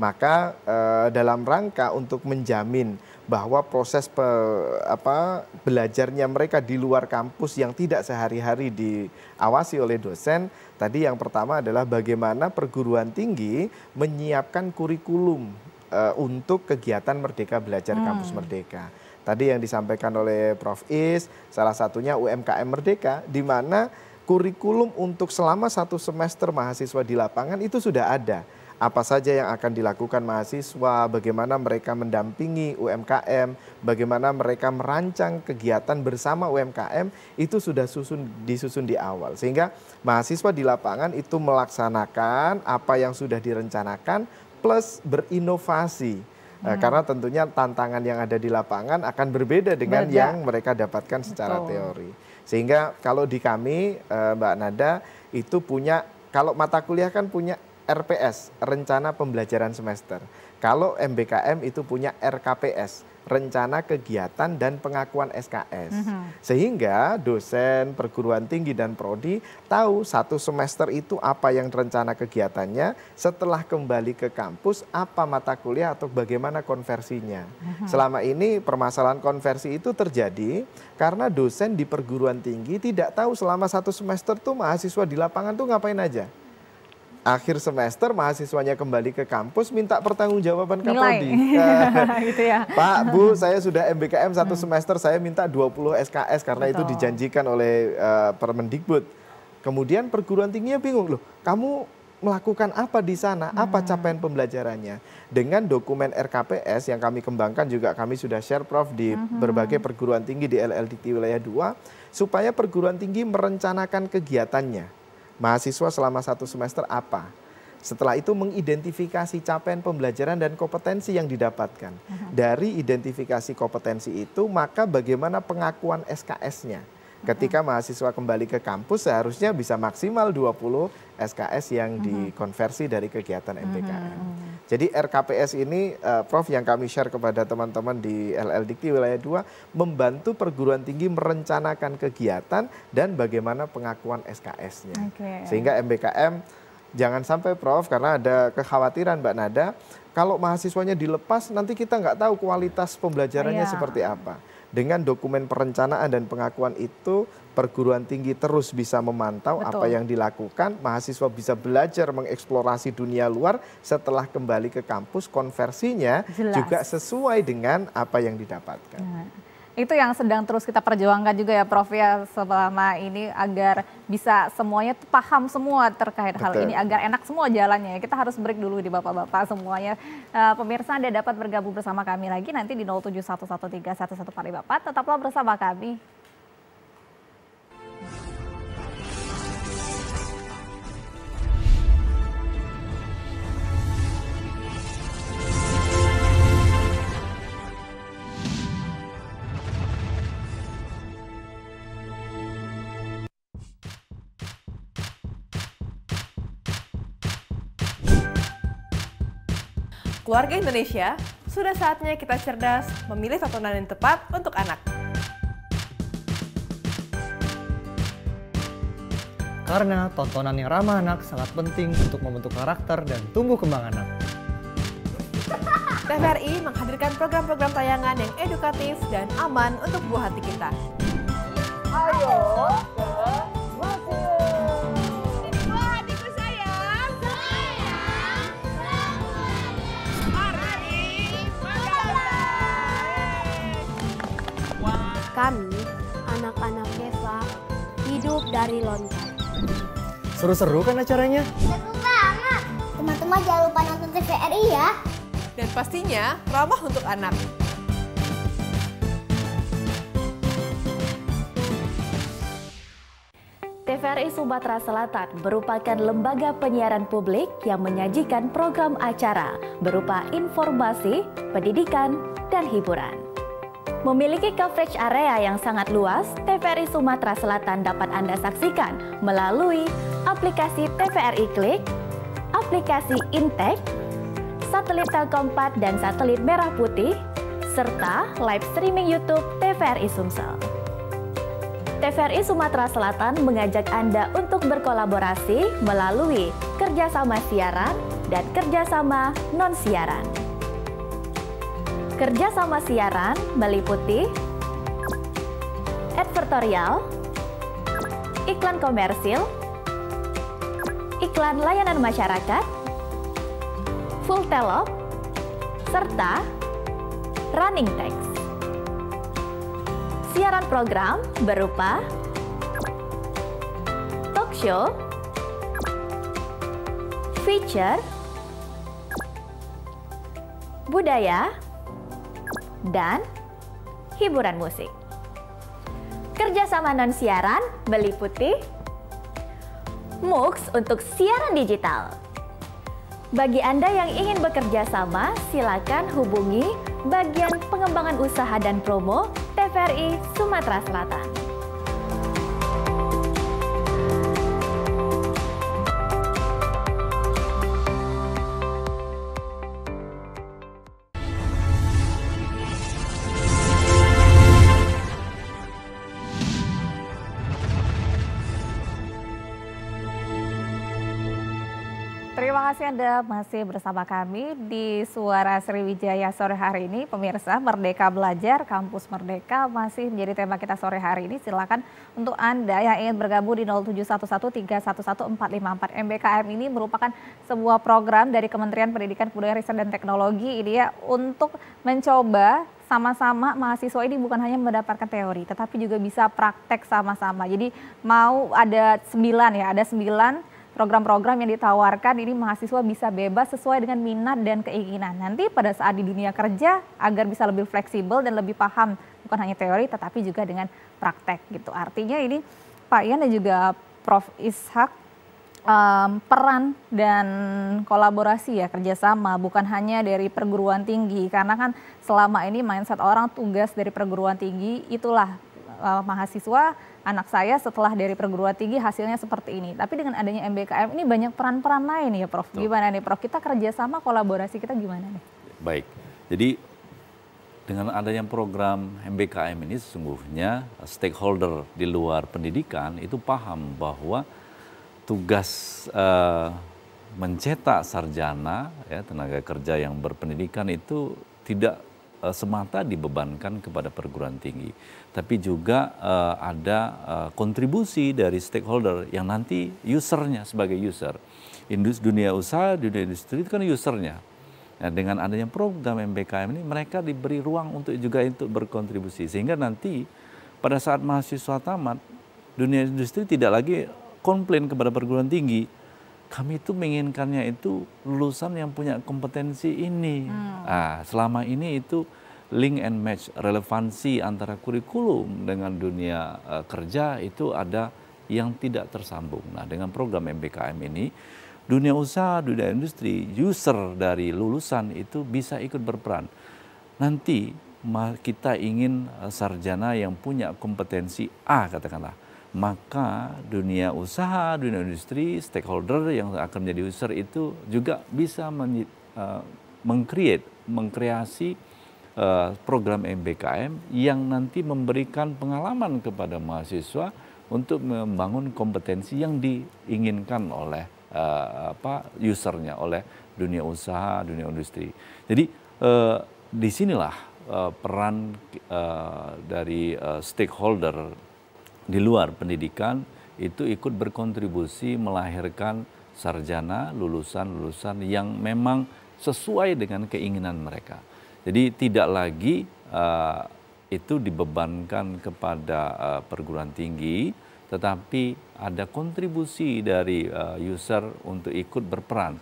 Maka e, dalam rangka untuk menjamin bahwa proses pe, apa, belajarnya mereka di luar kampus yang tidak sehari-hari diawasi oleh dosen. Tadi yang pertama adalah bagaimana perguruan tinggi menyiapkan kurikulum uh, untuk kegiatan Merdeka Belajar hmm. Kampus Merdeka. Tadi yang disampaikan oleh Prof. Is, salah satunya UMKM Merdeka, di mana kurikulum untuk selama satu semester mahasiswa di lapangan itu sudah ada apa saja yang akan dilakukan mahasiswa, bagaimana mereka mendampingi UMKM, bagaimana mereka merancang kegiatan bersama UMKM itu sudah susun disusun di awal sehingga mahasiswa di lapangan itu melaksanakan apa yang sudah direncanakan plus berinovasi. Eh, hmm. Karena tentunya tantangan yang ada di lapangan akan berbeda dengan Berja. yang mereka dapatkan secara Betul. teori. Sehingga kalau di kami eh, Mbak Nada itu punya kalau mata kuliah kan punya RPS, Rencana Pembelajaran Semester. Kalau MBKM itu punya RKPS, Rencana Kegiatan dan Pengakuan SKS. Mm -hmm. Sehingga dosen perguruan tinggi dan prodi tahu satu semester itu apa yang rencana kegiatannya, setelah kembali ke kampus apa mata kuliah atau bagaimana konversinya. Mm -hmm. Selama ini permasalahan konversi itu terjadi karena dosen di perguruan tinggi tidak tahu selama satu semester tuh mahasiswa di lapangan tuh ngapain aja akhir semester mahasiswanya kembali ke kampus minta pertanggungjawaban Kapoldi. gitu ya. Pak, Bu, saya sudah MBKM satu hmm. semester saya minta 20 SKS karena Betul. itu dijanjikan oleh uh, Permendikbud. Kemudian perguruan tingginya bingung, loh, kamu melakukan apa di sana, apa hmm. capaian pembelajarannya. Dengan dokumen RKPS yang kami kembangkan juga kami sudah share Prof di hmm, hmm, berbagai perguruan tinggi di LLDT wilayah 2 supaya perguruan tinggi merencanakan kegiatannya mahasiswa selama satu semester apa. Setelah itu mengidentifikasi capaian pembelajaran dan kompetensi yang didapatkan. Mhm. Dari identifikasi kompetensi itu, maka bagaimana pengakuan SKS-nya Ketika mahasiswa kembali ke kampus seharusnya bisa maksimal 20 SKS yang mm-hmm. dikonversi dari kegiatan MPKM. Mm-hmm. Mm-hmm. Jadi RKPS ini uh, Prof yang kami share kepada teman-teman di LL Dikti wilayah 2 membantu perguruan tinggi merencanakan kegiatan dan bagaimana pengakuan SKS-nya. Okay. Sehingga MBKM jangan sampai Prof karena ada kekhawatiran Mbak Nada kalau mahasiswanya dilepas nanti kita nggak tahu kualitas pembelajarannya yeah. seperti apa dengan dokumen perencanaan dan pengakuan itu perguruan tinggi terus bisa memantau Betul. apa yang dilakukan, mahasiswa bisa belajar mengeksplorasi dunia luar setelah kembali ke kampus konversinya Jelas. juga sesuai dengan apa yang didapatkan. Ya. Itu yang sedang terus kita perjuangkan juga ya Prof ya selama ini agar bisa semuanya paham semua terkait Betul. hal ini agar enak semua jalannya. Ya. Kita harus break dulu di Bapak-bapak semuanya. Eh, pemirsa Anda dapat bergabung bersama kami lagi nanti di Bapak. Tetaplah bersama kami Keluarga Indonesia, sudah saatnya kita cerdas memilih tontonan yang tepat untuk anak. Karena tontonan yang ramah anak sangat penting untuk membentuk karakter dan tumbuh kembang anak. TVRI menghadirkan program-program tayangan yang edukatif dan aman untuk buah hati kita. Ayo! kami, anak-anak Keva hidup dari lontar. Seru-seru kan acaranya? Seru banget. Teman-teman jangan lupa nonton TVRI ya. Dan pastinya ramah untuk anak. TVRI Sumatera Selatan merupakan lembaga penyiaran publik yang menyajikan program acara berupa informasi, pendidikan, dan hiburan. Memiliki coverage area yang sangat luas, TVRI Sumatera Selatan dapat Anda saksikan melalui aplikasi TVRI Klik, aplikasi Intech, satelit Telkom 4 dan satelit Merah Putih, serta live streaming YouTube TVRI Sumsel. TVRI Sumatera Selatan mengajak Anda untuk berkolaborasi melalui kerjasama siaran dan kerjasama non-siaran. Kerja sama siaran, meliputi advertorial, iklan komersil, iklan layanan masyarakat, full telop, serta running text. Siaran program berupa talk show, feature, budaya, dan hiburan musik. Kerjasama non siaran meliputi MOOCs untuk siaran digital. Bagi Anda yang ingin bekerja sama, silakan hubungi bagian pengembangan usaha dan promo TVRI Sumatera Selatan. kasih Anda masih bersama kami di Suara Sriwijaya sore hari ini. Pemirsa Merdeka Belajar, Kampus Merdeka masih menjadi tema kita sore hari ini. Silakan untuk Anda yang ingin bergabung di 0711311454 MBKM ini merupakan sebuah program dari Kementerian Pendidikan, Kebudayaan, Riset dan Teknologi ini ya untuk mencoba sama-sama mahasiswa ini bukan hanya mendapatkan teori, tetapi juga bisa praktek sama-sama. Jadi mau ada sembilan ya, ada sembilan program-program yang ditawarkan ini mahasiswa bisa bebas sesuai dengan minat dan keinginan. Nanti pada saat di dunia kerja agar bisa lebih fleksibel dan lebih paham bukan hanya teori tetapi juga dengan praktek gitu. Artinya ini Pak Ian dan juga Prof Ishak um, peran dan kolaborasi ya kerjasama bukan hanya dari perguruan tinggi karena kan selama ini mindset orang tugas dari perguruan tinggi itulah uh, mahasiswa anak saya setelah dari perguruan tinggi hasilnya seperti ini. Tapi dengan adanya MBKM ini banyak peran-peran lain ya Prof. Tuh. Gimana nih Prof? Kita kerjasama kolaborasi kita gimana nih? Baik, jadi dengan adanya program MBKM ini sesungguhnya stakeholder di luar pendidikan itu paham bahwa tugas uh, mencetak sarjana ya tenaga kerja yang berpendidikan itu tidak eh, semata dibebankan kepada perguruan tinggi tapi juga uh, ada uh, kontribusi dari stakeholder yang nanti usernya sebagai user. Indus, dunia usaha, dunia industri itu kan usernya. Nah, dengan adanya program MBKM ini mereka diberi ruang untuk juga untuk berkontribusi sehingga nanti pada saat mahasiswa tamat dunia industri tidak lagi komplain kepada perguruan tinggi kami itu menginginkannya itu lulusan yang punya kompetensi ini. Hmm. Nah, selama ini itu link and match relevansi antara kurikulum dengan dunia uh, kerja itu ada yang tidak tersambung. Nah, dengan program MBKM ini dunia usaha, dunia industri, user dari lulusan itu bisa ikut berperan. Nanti kita ingin eh, sarjana yang punya kompetensi A katakanlah. Maka dunia usaha, dunia industri, stakeholder yang akan menjadi user itu juga bisa men, uh, eh, mengcreate, mengkreasi Eh, program MBKM yang nanti memberikan pengalaman kepada mahasiswa untuk membangun kompetensi yang diinginkan oleh uh, apa usernya oleh dunia usaha dunia industri jadi uh, disinilah uh, peran uh, dari uh, stakeholder di luar pendidikan itu ikut berkontribusi melahirkan sarjana lulusan lulusan yang memang sesuai dengan keinginan mereka jadi tidak lagi uh, itu dibebankan kepada uh, perguruan tinggi, tetapi ada kontribusi dari uh, user untuk ikut berperan.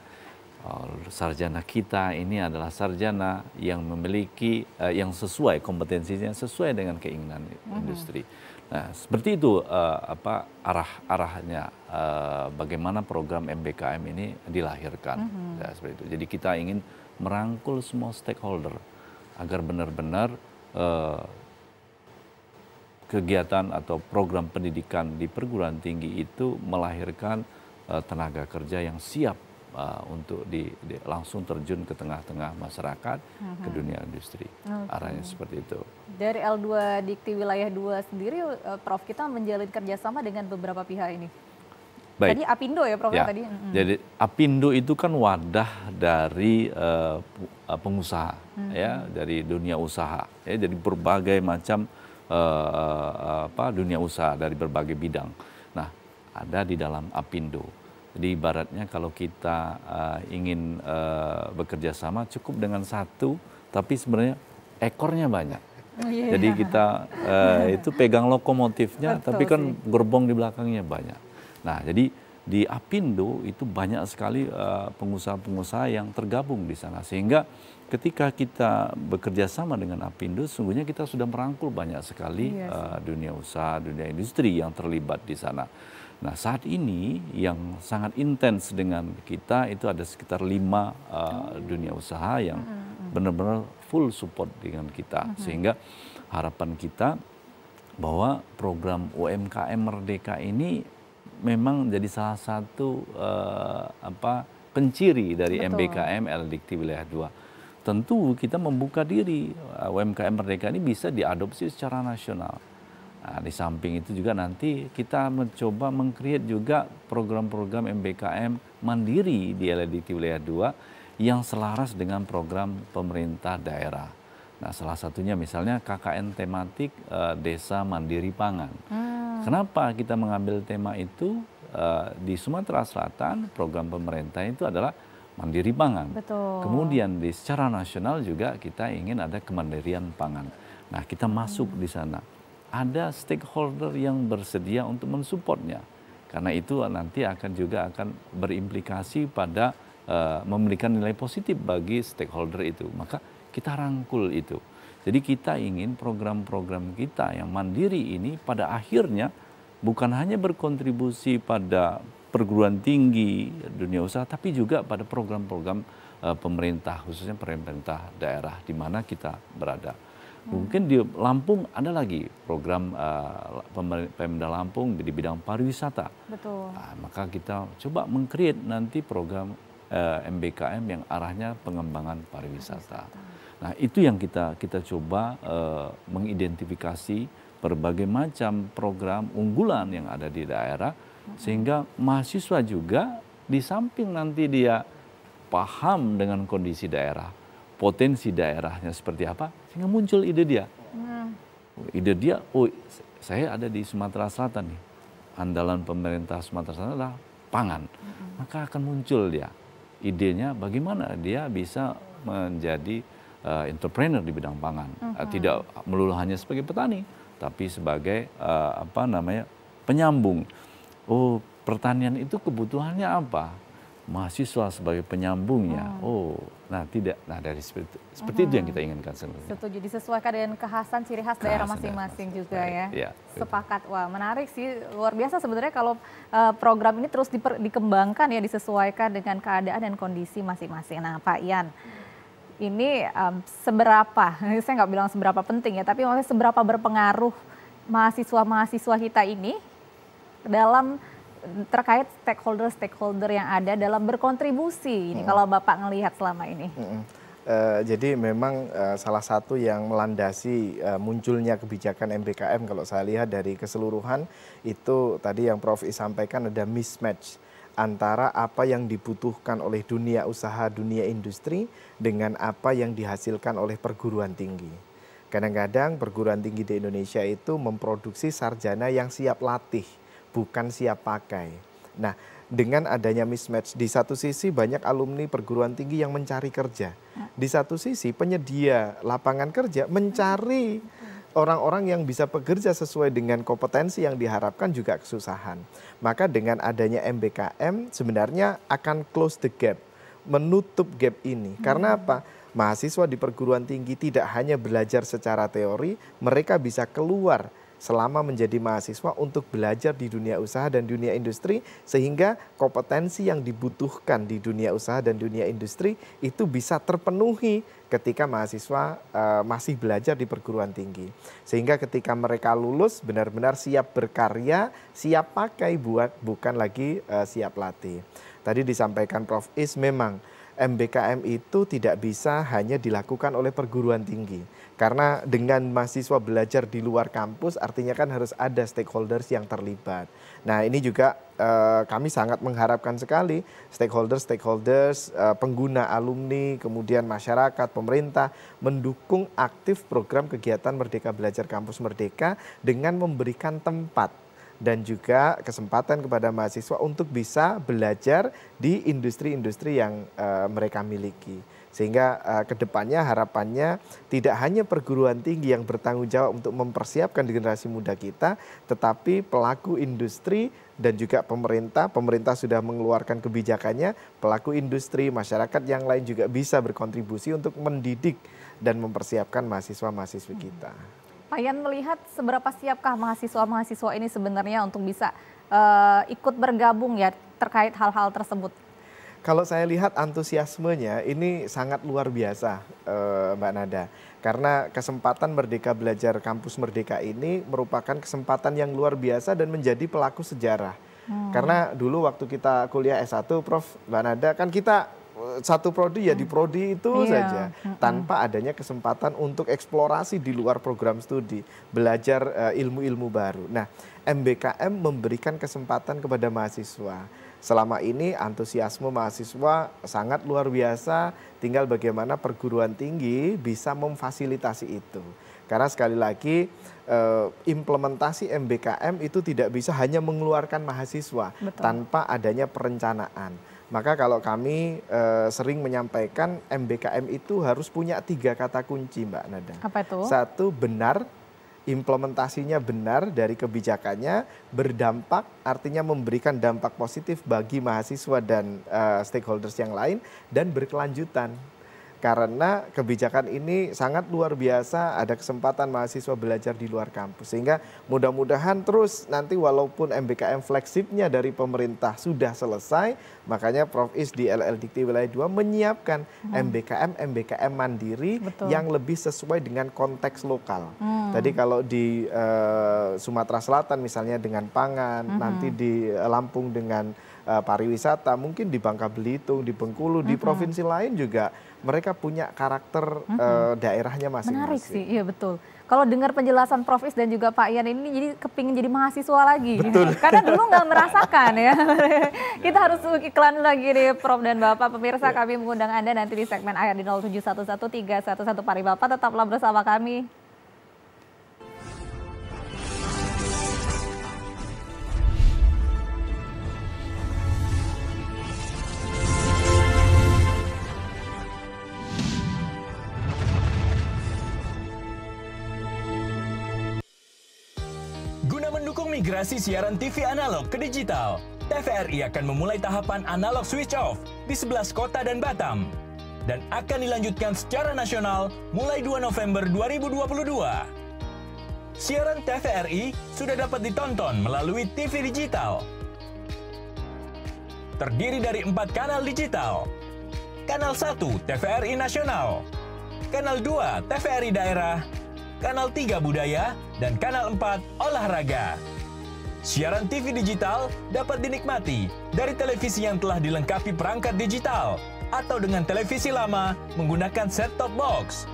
Oh, sarjana kita ini adalah sarjana yang memiliki uh, yang sesuai kompetensinya sesuai dengan keinginan -hmm. industri. Nah, seperti itu uh, apa arah-arahnya uh, bagaimana program MBKM ini dilahirkan. Mhm. ya, seperti itu. Jadi kita ingin merangkul semua stakeholder agar benar-benar eh, kegiatan atau program pendidikan di perguruan tinggi itu melahirkan eh, tenaga kerja yang siap eh, untuk di, di langsung terjun ke tengah-tengah masyarakat uh-huh. ke dunia industri. Okay. Arahnya seperti itu. Dari L2 Dikti Wilayah 2 sendiri eh, Prof kita menjalin kerjasama dengan beberapa pihak ini. Baik. Tadi Apindo ya Prof ya. tadi. Hmm. Jadi Apindo itu kan wadah dari uh, pengusaha hmm. ya, dari dunia usaha ya, jadi berbagai macam uh, apa dunia usaha dari berbagai bidang. Nah, ada di dalam Apindo. Jadi ibaratnya kalau kita uh, ingin uh, bekerja sama cukup dengan satu, tapi sebenarnya ekornya banyak. yeah. Oh, iya. Jadi kita uh, itu pegang lokomotifnya, Betul tapi kan sih. gerbong di belakangnya banyak. Nah, jadi di Apindo itu banyak sekali eh, pengusaha-pengusaha yang tergabung di sana sehingga ketika kita bekerja sama dengan Apindo sungguhnya kita sudah merangkul banyak sekali iya eh, dunia usaha, dunia industri yang terlibat di sana. Nah, saat ini yang sangat intens dengan kita itu ada sekitar lima uh, dunia usaha yang benar-benar full support dengan kita sehingga harapan kita bahwa program UMKM Merdeka ini memang jadi salah satu uh, apa penciri dari Betul. MBKM LDIKTI wilayah 2. Tentu kita membuka diri eh, UMKM Merdeka ini bisa diadopsi secara nasional. Nah, di samping itu juga nanti kita mencoba mengkreat juga program-program MBKM mandiri di Dikti wilayah 2 yang selaras dengan program pemerintah daerah. Nah, salah satunya misalnya KKN tematik uh, desa mandiri pangan. Hmm. Kenapa kita mengambil tema itu uh, di Sumatera Selatan program pemerintah itu adalah mandiri pangan. Betul. Kemudian di secara nasional juga kita ingin ada kemandirian pangan. Nah kita masuk hmm. di sana. Ada stakeholder yang bersedia untuk mensupportnya. Karena itu nanti akan juga akan berimplikasi pada uh, memberikan nilai positif bagi stakeholder itu. Maka kita rangkul itu. Jadi kita ingin program-program kita yang mandiri ini pada akhirnya bukan hanya berkontribusi pada perguruan tinggi, dunia usaha, tapi juga pada program-program eh, pemerintah, khususnya pemerintah daerah di mana kita berada. Hmm. Mungkin di Lampung ada lagi program uh, Pemda Lampung di bidang pariwisata. Betul. Nah, maka kita coba mengkreat nanti program uh, eh, MBKM yang arahnya pengembangan pariwisata. pariwisata. Nah, itu yang kita kita coba uh, mengidentifikasi berbagai macam program unggulan yang ada di daerah sehingga mahasiswa juga di samping nanti dia paham dengan kondisi daerah, potensi daerahnya seperti apa, sehingga muncul ide dia. Hmm. Ide dia, oh saya ada di Sumatera Selatan nih. Andalan pemerintah Sumatera Selatan adalah pangan. Hmm. Maka akan muncul dia idenya bagaimana dia bisa menjadi uh, entrepreneur di bidang pangan, uh eh, -huh. Mhm. tidak melulu hanya sebagai petani, tapi sebagai uh, apa namanya penyambung. Oh, pertanian itu kebutuhannya apa? Mahasiswa sebagai penyambungnya. Hmm. Oh, nah tidak. Nah dari seperti, seperti itu yang mhm. kita inginkan sebenarnya. Setuju disesuaikan dengan kekhasan ciri khas daerah masing-masing juga ya. ya. Sepakat. Wah menarik sih, luar biasa sebenarnya kalau uh, program ini terus diper, dikembangkan ya disesuaikan dengan keadaan dan kondisi masing-masing. Nah Pak Ian ini um, seberapa, saya nggak bilang seberapa penting ya, tapi maksudnya seberapa berpengaruh mahasiswa-mahasiswa kita ini dalam terkait stakeholder-stakeholder yang ada dalam berkontribusi ini hmm. kalau Bapak ngelihat selama ini. Hmm. Uh, jadi memang uh, salah satu yang melandasi uh, munculnya kebijakan MBKM kalau saya lihat dari keseluruhan itu tadi yang Prof I sampaikan ada mismatch antara apa yang dibutuhkan oleh dunia usaha, dunia industri dengan apa yang dihasilkan oleh perguruan tinggi. Kadang-kadang perguruan tinggi di Indonesia itu memproduksi sarjana yang siap latih, bukan siap pakai. Nah, dengan adanya mismatch di satu sisi banyak alumni perguruan tinggi yang mencari kerja ya. di satu sisi penyedia lapangan kerja mencari orang-orang yang bisa bekerja sesuai dengan kompetensi yang diharapkan juga kesusahan. Maka dengan adanya MBKM sebenarnya akan close the gap, menutup gap ini. Hmm. Karena apa? Mahasiswa di perguruan tinggi tidak hanya belajar secara teori, mereka bisa keluar selama menjadi mahasiswa untuk belajar di dunia usaha dan dunia industri sehingga kompetensi yang dibutuhkan di dunia usaha dan dunia industri itu bisa terpenuhi ketika mahasiswa uh, masih belajar di perguruan tinggi. Sehingga ketika mereka lulus benar-benar siap berkarya, siap pakai buat bukan lagi uh, siap latih. Tadi disampaikan Prof Is memang MBKM itu tidak bisa hanya dilakukan oleh perguruan tinggi. Karena dengan mahasiswa belajar di luar kampus artinya kan harus ada stakeholders yang terlibat. Nah ini juga eh, kami sangat mengharapkan sekali stakeholders-stakeholders, eh, pengguna alumni, kemudian masyarakat, pemerintah mendukung aktif program kegiatan Merdeka Belajar Kampus Merdeka dengan memberikan tempat dan juga kesempatan kepada mahasiswa untuk bisa belajar di industri-industri yang uh, mereka miliki. Sehingga uh, eh, kedepannya harapannya tidak hanya perguruan tinggi yang bertanggung jawab untuk mempersiapkan generasi muda kita, tetapi pelaku industri dan juga pemerintah. Pemerintah sudah mengeluarkan kebijakannya, pelaku industri, masyarakat yang lain juga bisa berkontribusi untuk mendidik dan mempersiapkan mahasiswa-mahasiswi kita. Pak Yan melihat seberapa siapkah mahasiswa-mahasiswa ini sebenarnya untuk bisa uh, ikut bergabung ya terkait hal-hal tersebut? Kalau saya lihat antusiasmenya ini sangat luar biasa uh, Mbak Nada. Karena kesempatan Merdeka Belajar Kampus Merdeka ini merupakan kesempatan yang luar biasa dan menjadi pelaku sejarah. Hmm. Karena dulu waktu kita kuliah S1, Prof. Mbak Nada, kan kita satu prodi ya di hmm. prodi itu iya. saja hmm. tanpa adanya kesempatan untuk eksplorasi di luar program studi belajar eh, ilmu-ilmu baru. Nah, MBKM memberikan kesempatan kepada mahasiswa. Selama ini antusiasme mahasiswa sangat luar biasa, tinggal bagaimana perguruan tinggi bisa memfasilitasi itu. Karena sekali lagi eh, implementasi MBKM itu tidak bisa hanya mengeluarkan mahasiswa Betul. tanpa adanya perencanaan maka kalau kami e, sering menyampaikan MBKM itu harus punya tiga kata kunci Mbak Nada. Apa itu? Satu benar, implementasinya benar dari kebijakannya, berdampak artinya memberikan dampak positif bagi mahasiswa dan e, stakeholders yang lain dan berkelanjutan karena kebijakan ini sangat luar biasa ada kesempatan mahasiswa belajar di luar kampus sehingga mudah-mudahan terus nanti walaupun MBKM flagshipnya dari pemerintah sudah selesai makanya Prof Is di LL Dikti Wilayah 2 menyiapkan MBKM MBKM mandiri Betul. yang lebih sesuai dengan konteks lokal. Hmm. Tadi kalau di uh, Sumatera Selatan misalnya dengan pangan, hmm. nanti di eh, Lampung dengan uh, pariwisata, mungkin di Bangka Belitung, di Bengkulu, hmm. di provinsi lain juga mereka punya karakter mm -hmm. uh, daerahnya masing-masing. Menarik sih, iya betul. Kalau dengar penjelasan Prof Is dan juga Pak Ian ini jadi kepingin jadi mahasiswa lagi. Betul. Karena dulu nggak merasakan ya. Kita harus iklan lagi nih Prof dan Bapak. Pemirsa iya. kami mengundang Anda nanti di segmen akhir di 0711311 Pari Tetaplah bersama kami migrasi siaran TV analog ke digital, TVRI akan memulai tahapan analog switch off di 11 kota dan Batam dan akan dilanjutkan secara nasional mulai 2 November 2022 siaran TVRI sudah dapat ditonton melalui TV digital. Terdiri dari empat kanal digital. Kanal 1 TVRI Nasional, Kanal 2 TVRI Daerah, Kanal 3 Budaya, dan Kanal 4 Olahraga. Siaran TV digital dapat dinikmati dari televisi yang telah dilengkapi perangkat digital atau dengan televisi lama menggunakan set-top box.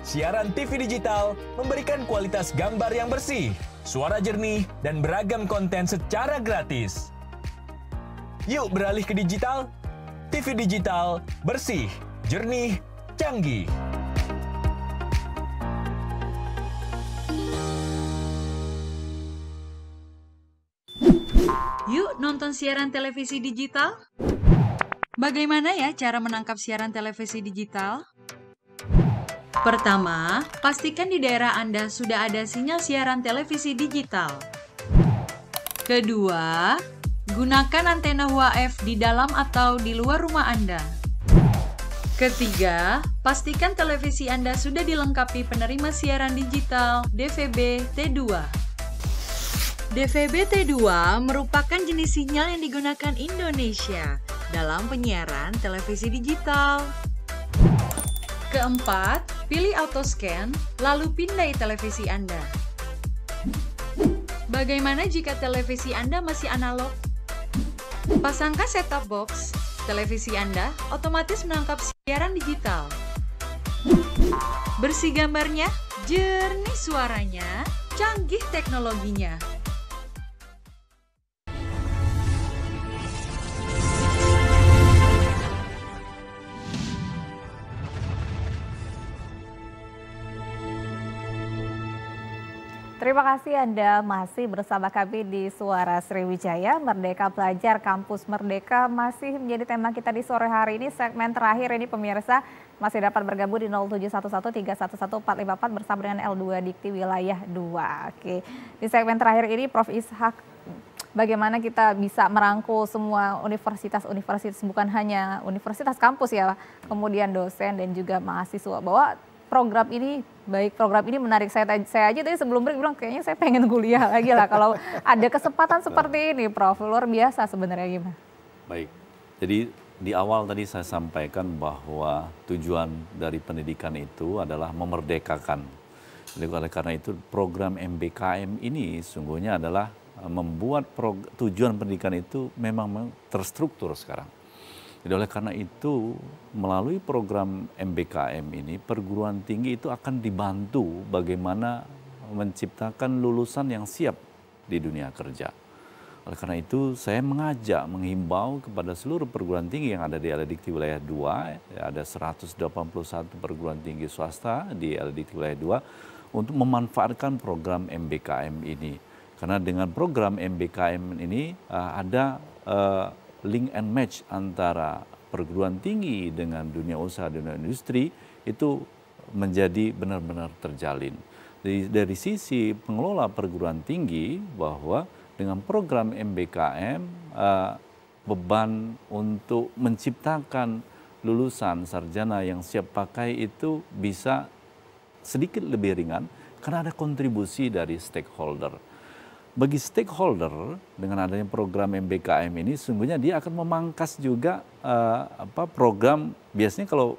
Siaran TV digital memberikan kualitas gambar yang bersih, suara jernih, dan beragam konten secara gratis. Yuk beralih ke digital. TV digital bersih, jernih, canggih. siaran televisi digital? Bagaimana ya cara menangkap siaran televisi digital? Pertama, pastikan di daerah Anda sudah ada sinyal siaran televisi digital. Kedua, gunakan antena WAF di dalam atau di luar rumah Anda. Ketiga, pastikan televisi Anda sudah dilengkapi penerima siaran digital DVB T2. DVB-T2 merupakan jenis sinyal yang digunakan Indonesia dalam penyiaran televisi digital. Keempat, pilih auto scan, lalu pindai televisi Anda. Bagaimana jika televisi Anda masih analog? Pasangkan setup box, televisi Anda otomatis menangkap siaran digital. Bersih gambarnya, jernih suaranya, canggih teknologinya. Terima kasih Anda masih bersama kami di Suara Sriwijaya. Merdeka Pelajar Kampus Merdeka masih menjadi tema kita di sore hari ini. Segmen terakhir ini pemirsa masih dapat bergabung di 0711311454 bersama dengan L2 Dikti Wilayah 2. Oke, di segmen terakhir ini Prof. Ishak bagaimana kita bisa merangkul semua universitas-universitas bukan hanya universitas kampus ya, kemudian dosen dan juga mahasiswa bahwa program ini baik program ini menarik saya saya aja tadi sebelum break bilang kayaknya saya pengen kuliah lagi lah kalau ada kesempatan seperti ini Prof luar biasa sebenarnya gimana? Baik. Jadi di awal tadi saya sampaikan bahwa tujuan dari pendidikan itu adalah memerdekakan. Jadi oleh karena itu program MBKM ini sungguhnya adalah membuat tujuan pendidikan itu memang terstruktur sekarang. Jadi oleh karena itu melalui program MBKM ini perguruan tinggi itu akan dibantu bagaimana menciptakan lulusan yang siap di dunia kerja. Oleh karena itu saya mengajak, menghimbau kepada seluruh perguruan tinggi yang ada di LDIKTI wilayah 2, ya, ada 181 perguruan tinggi swasta di LDIKTI wilayah 2 untuk memanfaatkan program MBKM ini. Karena dengan program MBKM ini eh, ada eh, link and match antara perguruan tinggi dengan dunia usaha, dunia industri itu menjadi benar-benar terjalin. Dari, dari sisi pengelola perguruan tinggi bahwa dengan program MBKM eh, beban untuk menciptakan lulusan sarjana yang siap pakai itu bisa sedikit lebih ringan karena ada kontribusi dari stakeholder bagi stakeholder dengan adanya program MBKM ini sungguhnya dia akan memangkas juga uh, apa program biasanya kalau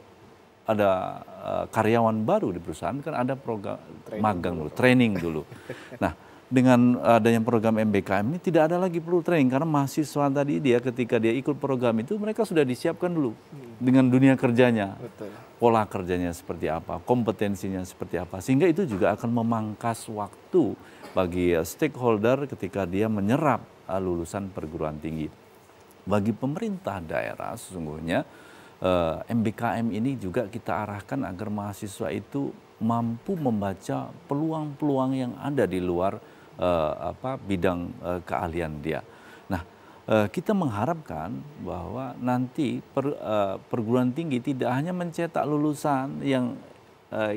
ada uh, karyawan baru di perusahaan kan ada program training magang dulu, training dulu. nah, dengan adanya program MBKM ini tidak ada lagi perlu training karena mahasiswa tadi dia ketika dia ikut program itu mereka sudah disiapkan dulu hmm. dengan dunia kerjanya. Betul. Pola kerjanya seperti apa, kompetensinya seperti apa sehingga itu juga akan memangkas waktu bagi stakeholder ketika dia menyerap ah, lulusan perguruan tinggi. Bagi pemerintah daerah sesungguhnya MBKM eh, ini juga kita arahkan agar mahasiswa itu mampu membaca peluang-peluang yang ada di luar eh, apa bidang eh, keahlian dia. Nah, kita mengharapkan bahwa nanti perguruan tinggi tidak hanya mencetak lulusan yang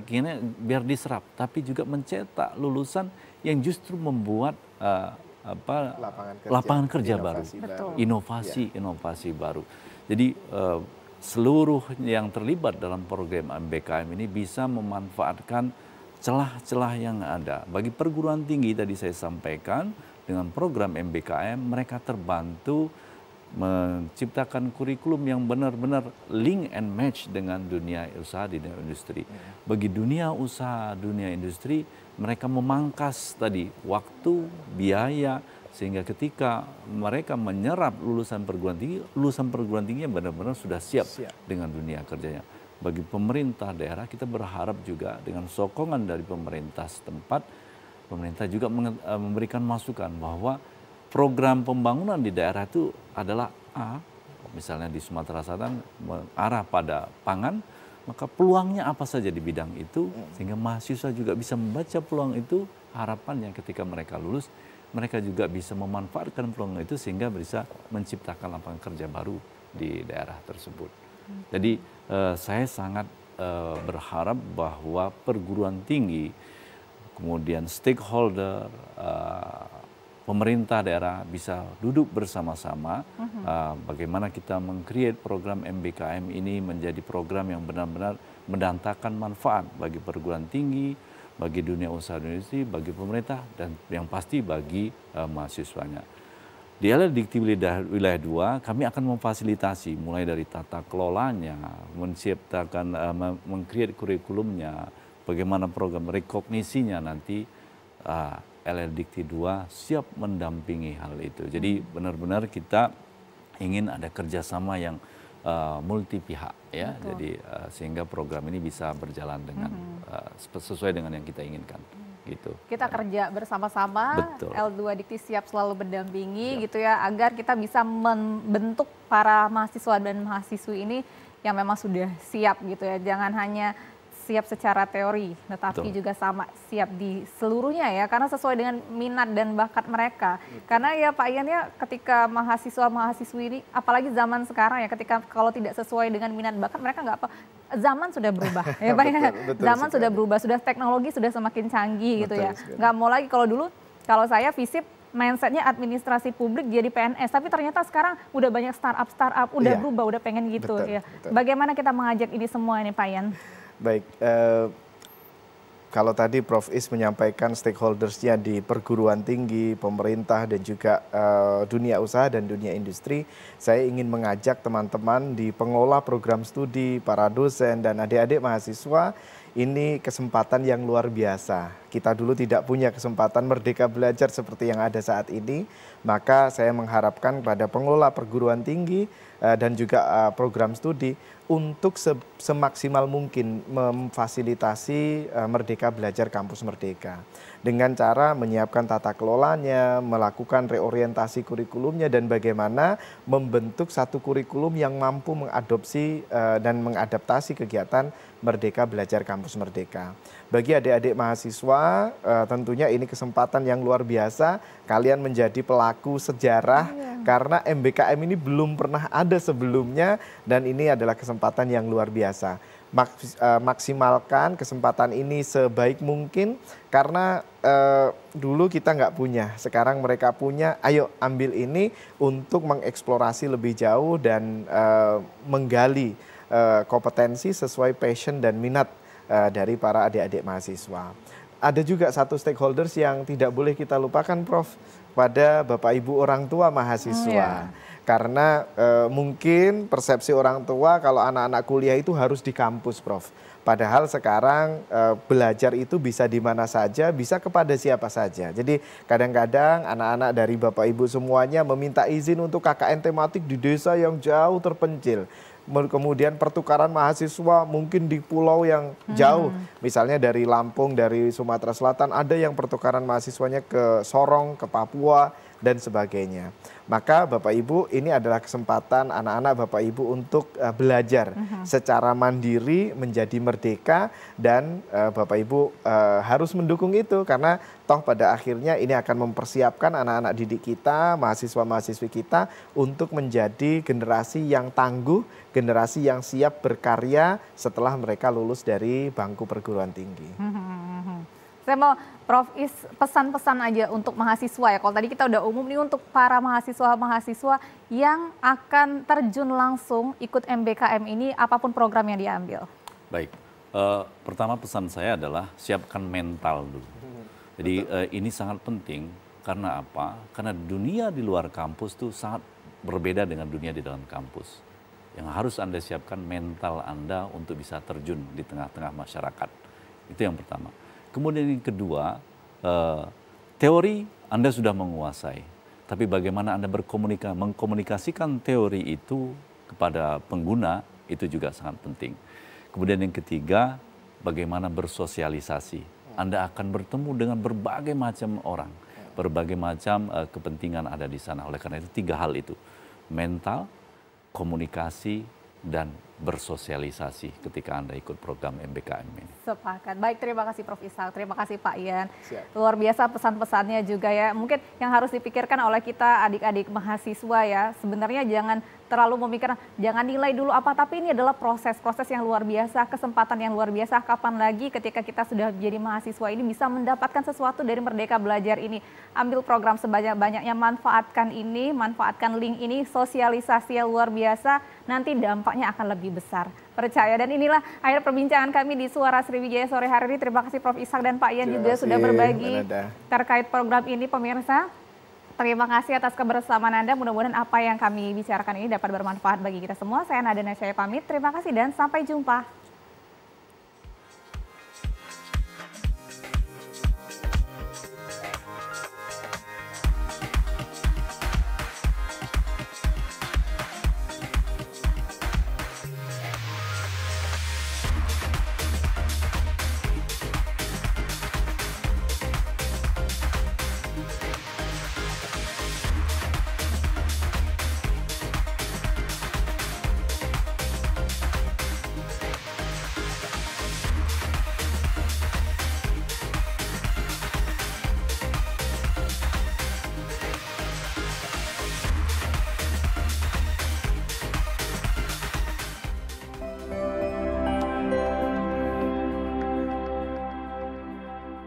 kini biar diserap, tapi juga mencetak lulusan yang justru membuat uh, apa lapangan kerja, lapangan kerja baru, baru. inovasi ya. inovasi baru. Jadi uh, seluruh yang terlibat dalam program MBKM ini bisa memanfaatkan celah-celah yang ada. Bagi perguruan tinggi tadi saya sampaikan dengan program MBKM mereka terbantu menciptakan kurikulum yang benar-benar link and match dengan dunia usaha di dunia industri. Iya. Bagi dunia usaha, dunia industri mereka memangkas tadi waktu, biaya, sehingga ketika mereka menyerap lulusan perguruan tinggi, lulusan perguruan tinggi yang benar-benar sudah siap, siap dengan dunia kerjanya. Bagi pemerintah daerah kita berharap juga dengan sokongan dari pemerintah setempat, pemerintah juga eh, memberikan masukan bahwa program pembangunan di daerah itu adalah A, misalnya di Sumatera Selatan arah pada pangan, maka peluangnya apa saja di bidang itu sehingga mahasiswa juga bisa membaca peluang itu harapan yang ketika mereka lulus mereka juga bisa memanfaatkan peluang itu sehingga bisa menciptakan lapangan kerja baru di daerah tersebut. Jadi eh, saya sangat eh, berharap bahwa perguruan tinggi kemudian stakeholder eh, pemerintah daerah bisa duduk bersama-sama uh -huh. uh, bagaimana kita mengcreate program MBKM ini menjadi program yang benar-benar mendatangkan manfaat bagi perguruan tinggi, bagi dunia usaha industri, bagi pemerintah dan yang pasti bagi uh, mahasiswanya. Di Dikti Wilayah 2 kami akan memfasilitasi mulai dari tata kelolanya, menciptakan, uh, mengcreate kurikulumnya, bagaimana program rekognisinya nanti uh, LR Dikti 2 siap mendampingi hal itu. Jadi hmm. benar-benar kita ingin ada kerjasama yang uh, eh, multi pihak ya. Betul. Jadi uh, sehingga program ini bisa berjalan dengan -hmm. uh, sesuai dengan yang kita inginkan. Hmm. Gitu. Kita ya. kerja bersama-sama, L2 Dikti siap selalu mendampingi ya. gitu ya, agar kita bisa membentuk para mahasiswa dan mahasiswi ini yang memang sudah siap gitu ya. Jangan hanya siap secara teori, tetapi Betul. juga sama siap di seluruhnya ya, karena sesuai dengan minat dan bakat mereka. Betul. Karena ya Pak Ian ya ketika mahasiswa mahasiswi ini, apalagi zaman sekarang ya, ketika kalau tidak sesuai dengan minat bakat mereka nggak apa, zaman sudah berubah ya Pak ya, zaman sekali. sudah berubah, sudah teknologi sudah semakin canggih gitu betul gitu ya, nggak mau lagi kalau dulu kalau saya visip mindsetnya administrasi publik jadi PNS, tapi ternyata sekarang udah banyak startup startup, udah yeah. berubah, udah pengen gitu. Betul, ya. betul. Bagaimana kita mengajak ini semua ini Pak Yan? Baik, eh, kalau tadi Prof. Is menyampaikan stakeholdersnya di perguruan tinggi, pemerintah, dan juga eh, dunia usaha dan dunia industri, saya ingin mengajak teman-teman di pengelola program studi, para dosen, dan adik-adik mahasiswa ini kesempatan yang luar biasa. Kita dulu tidak punya kesempatan merdeka belajar seperti yang ada saat ini, maka saya mengharapkan kepada pengelola perguruan tinggi eh, dan juga eh, program studi untuk se semaksimal mungkin memfasilitasi uh, Merdeka Belajar Kampus Merdeka dengan cara menyiapkan tata kelolanya, melakukan reorientasi kurikulumnya dan bagaimana membentuk satu kurikulum yang mampu mengadopsi uh, dan mengadaptasi kegiatan Merdeka Belajar Kampus Merdeka. Bagi adik-adik mahasiswa, uh, tentunya ini kesempatan yang luar biasa kalian menjadi pelaku sejarah iya karena MBKM ini belum pernah ada sebelumnya dan ini adalah kesempatan yang luar biasa. Maks eh, maksimalkan kesempatan ini sebaik mungkin karena uh, dulu kita nggak punya, sekarang mereka punya. Ayo ambil ini untuk mengeksplorasi lebih jauh dan uh, menggali uh, kompetensi sesuai passion dan minat dari para adik-adik mahasiswa. Ada juga satu stakeholders yang tidak boleh kita lupakan, Prof pada Bapak Ibu orang tua mahasiswa. Oh, iya. yeah. Karena e, mungkin persepsi orang tua kalau anak-anak kuliah itu harus di kampus, Prof. Padahal sekarang e, belajar itu bisa di mana saja, bisa kepada siapa saja. Jadi kadang-kadang anak-anak dari Bapak Ibu semuanya meminta izin untuk KKN tematik di desa yang jauh terpencil kemudian pertukaran mahasiswa mungkin di pulau yang hmm. jauh, hmm. misalnya dari Lampung, dari Sumatera Selatan, ada yang pertukaran mahasiswanya ke Sorong, ke Papua, dan sebagainya. Maka Bapak Ibu ini adalah kesempatan anak-anak Bapak Ibu untuk uh, belajar uh hmm. -huh. secara mandiri menjadi merdeka dan uh, Bapak Ibu uh, harus mendukung itu karena toh pada akhirnya ini akan mempersiapkan anak-anak didik kita, mahasiswa-mahasiswi kita untuk menjadi generasi yang tangguh generasi yang siap berkarya setelah mereka lulus dari bangku perguruan tinggi. Hmm, hmm, hmm, saya mau Prof Is pesan-pesan aja untuk mahasiswa ya. Kalau tadi kita udah umum nih untuk para mahasiswa-mahasiswa yang akan terjun langsung ikut MBKM ini apapun program yang diambil. Baik. Uh, pertama pesan saya adalah siapkan mental dulu. Jadi uh, ini sangat penting karena apa? Karena dunia di luar kampus tuh sangat berbeda dengan dunia di dalam kampus yang harus Anda siapkan mental Anda untuk bisa terjun di tengah-tengah masyarakat. Itu yang pertama. Kemudian yang kedua, eh, teori Anda sudah menguasai, tapi bagaimana Anda berkomunikasi, mengkomunikasikan teori itu kepada pengguna itu juga sangat penting. Kemudian yang ketiga, bagaimana bersosialisasi. Anda akan bertemu dengan berbagai macam orang, berbagai macam eh, kepentingan ada di sana. Oleh karena itu tiga hal itu, mental, komunikasi, dan bersosialisasi ketika Anda ikut program MBKM ini. Sepakat. Baik, terima kasih Prof. Isal. Terima kasih Pak Ian. Siap. Luar biasa pesan-pesannya juga ya. Mungkin yang harus dipikirkan oleh kita adik-adik mahasiswa ya, sebenarnya jangan terlalu memikirkan jangan nilai dulu apa tapi ini adalah proses-proses yang luar biasa, kesempatan yang luar biasa kapan lagi ketika kita sudah jadi mahasiswa ini bisa mendapatkan sesuatu dari Merdeka Belajar ini. Ambil program sebanyak-banyaknya, manfaatkan ini, manfaatkan link ini, sosialisasi yang luar biasa, nanti dampaknya akan lebih besar. Percaya dan inilah akhir perbincangan kami di Suara Sriwijaya sore hari ini. Terima kasih Prof Isak dan Pak Ian juga sudah berbagi terkait program ini pemirsa. Terima kasih atas kebersamaan Anda. Mudah-mudahan apa yang kami bicarakan ini dapat bermanfaat bagi kita semua. Saya Nadia Nasyaya pamit. Terima kasih dan sampai jumpa.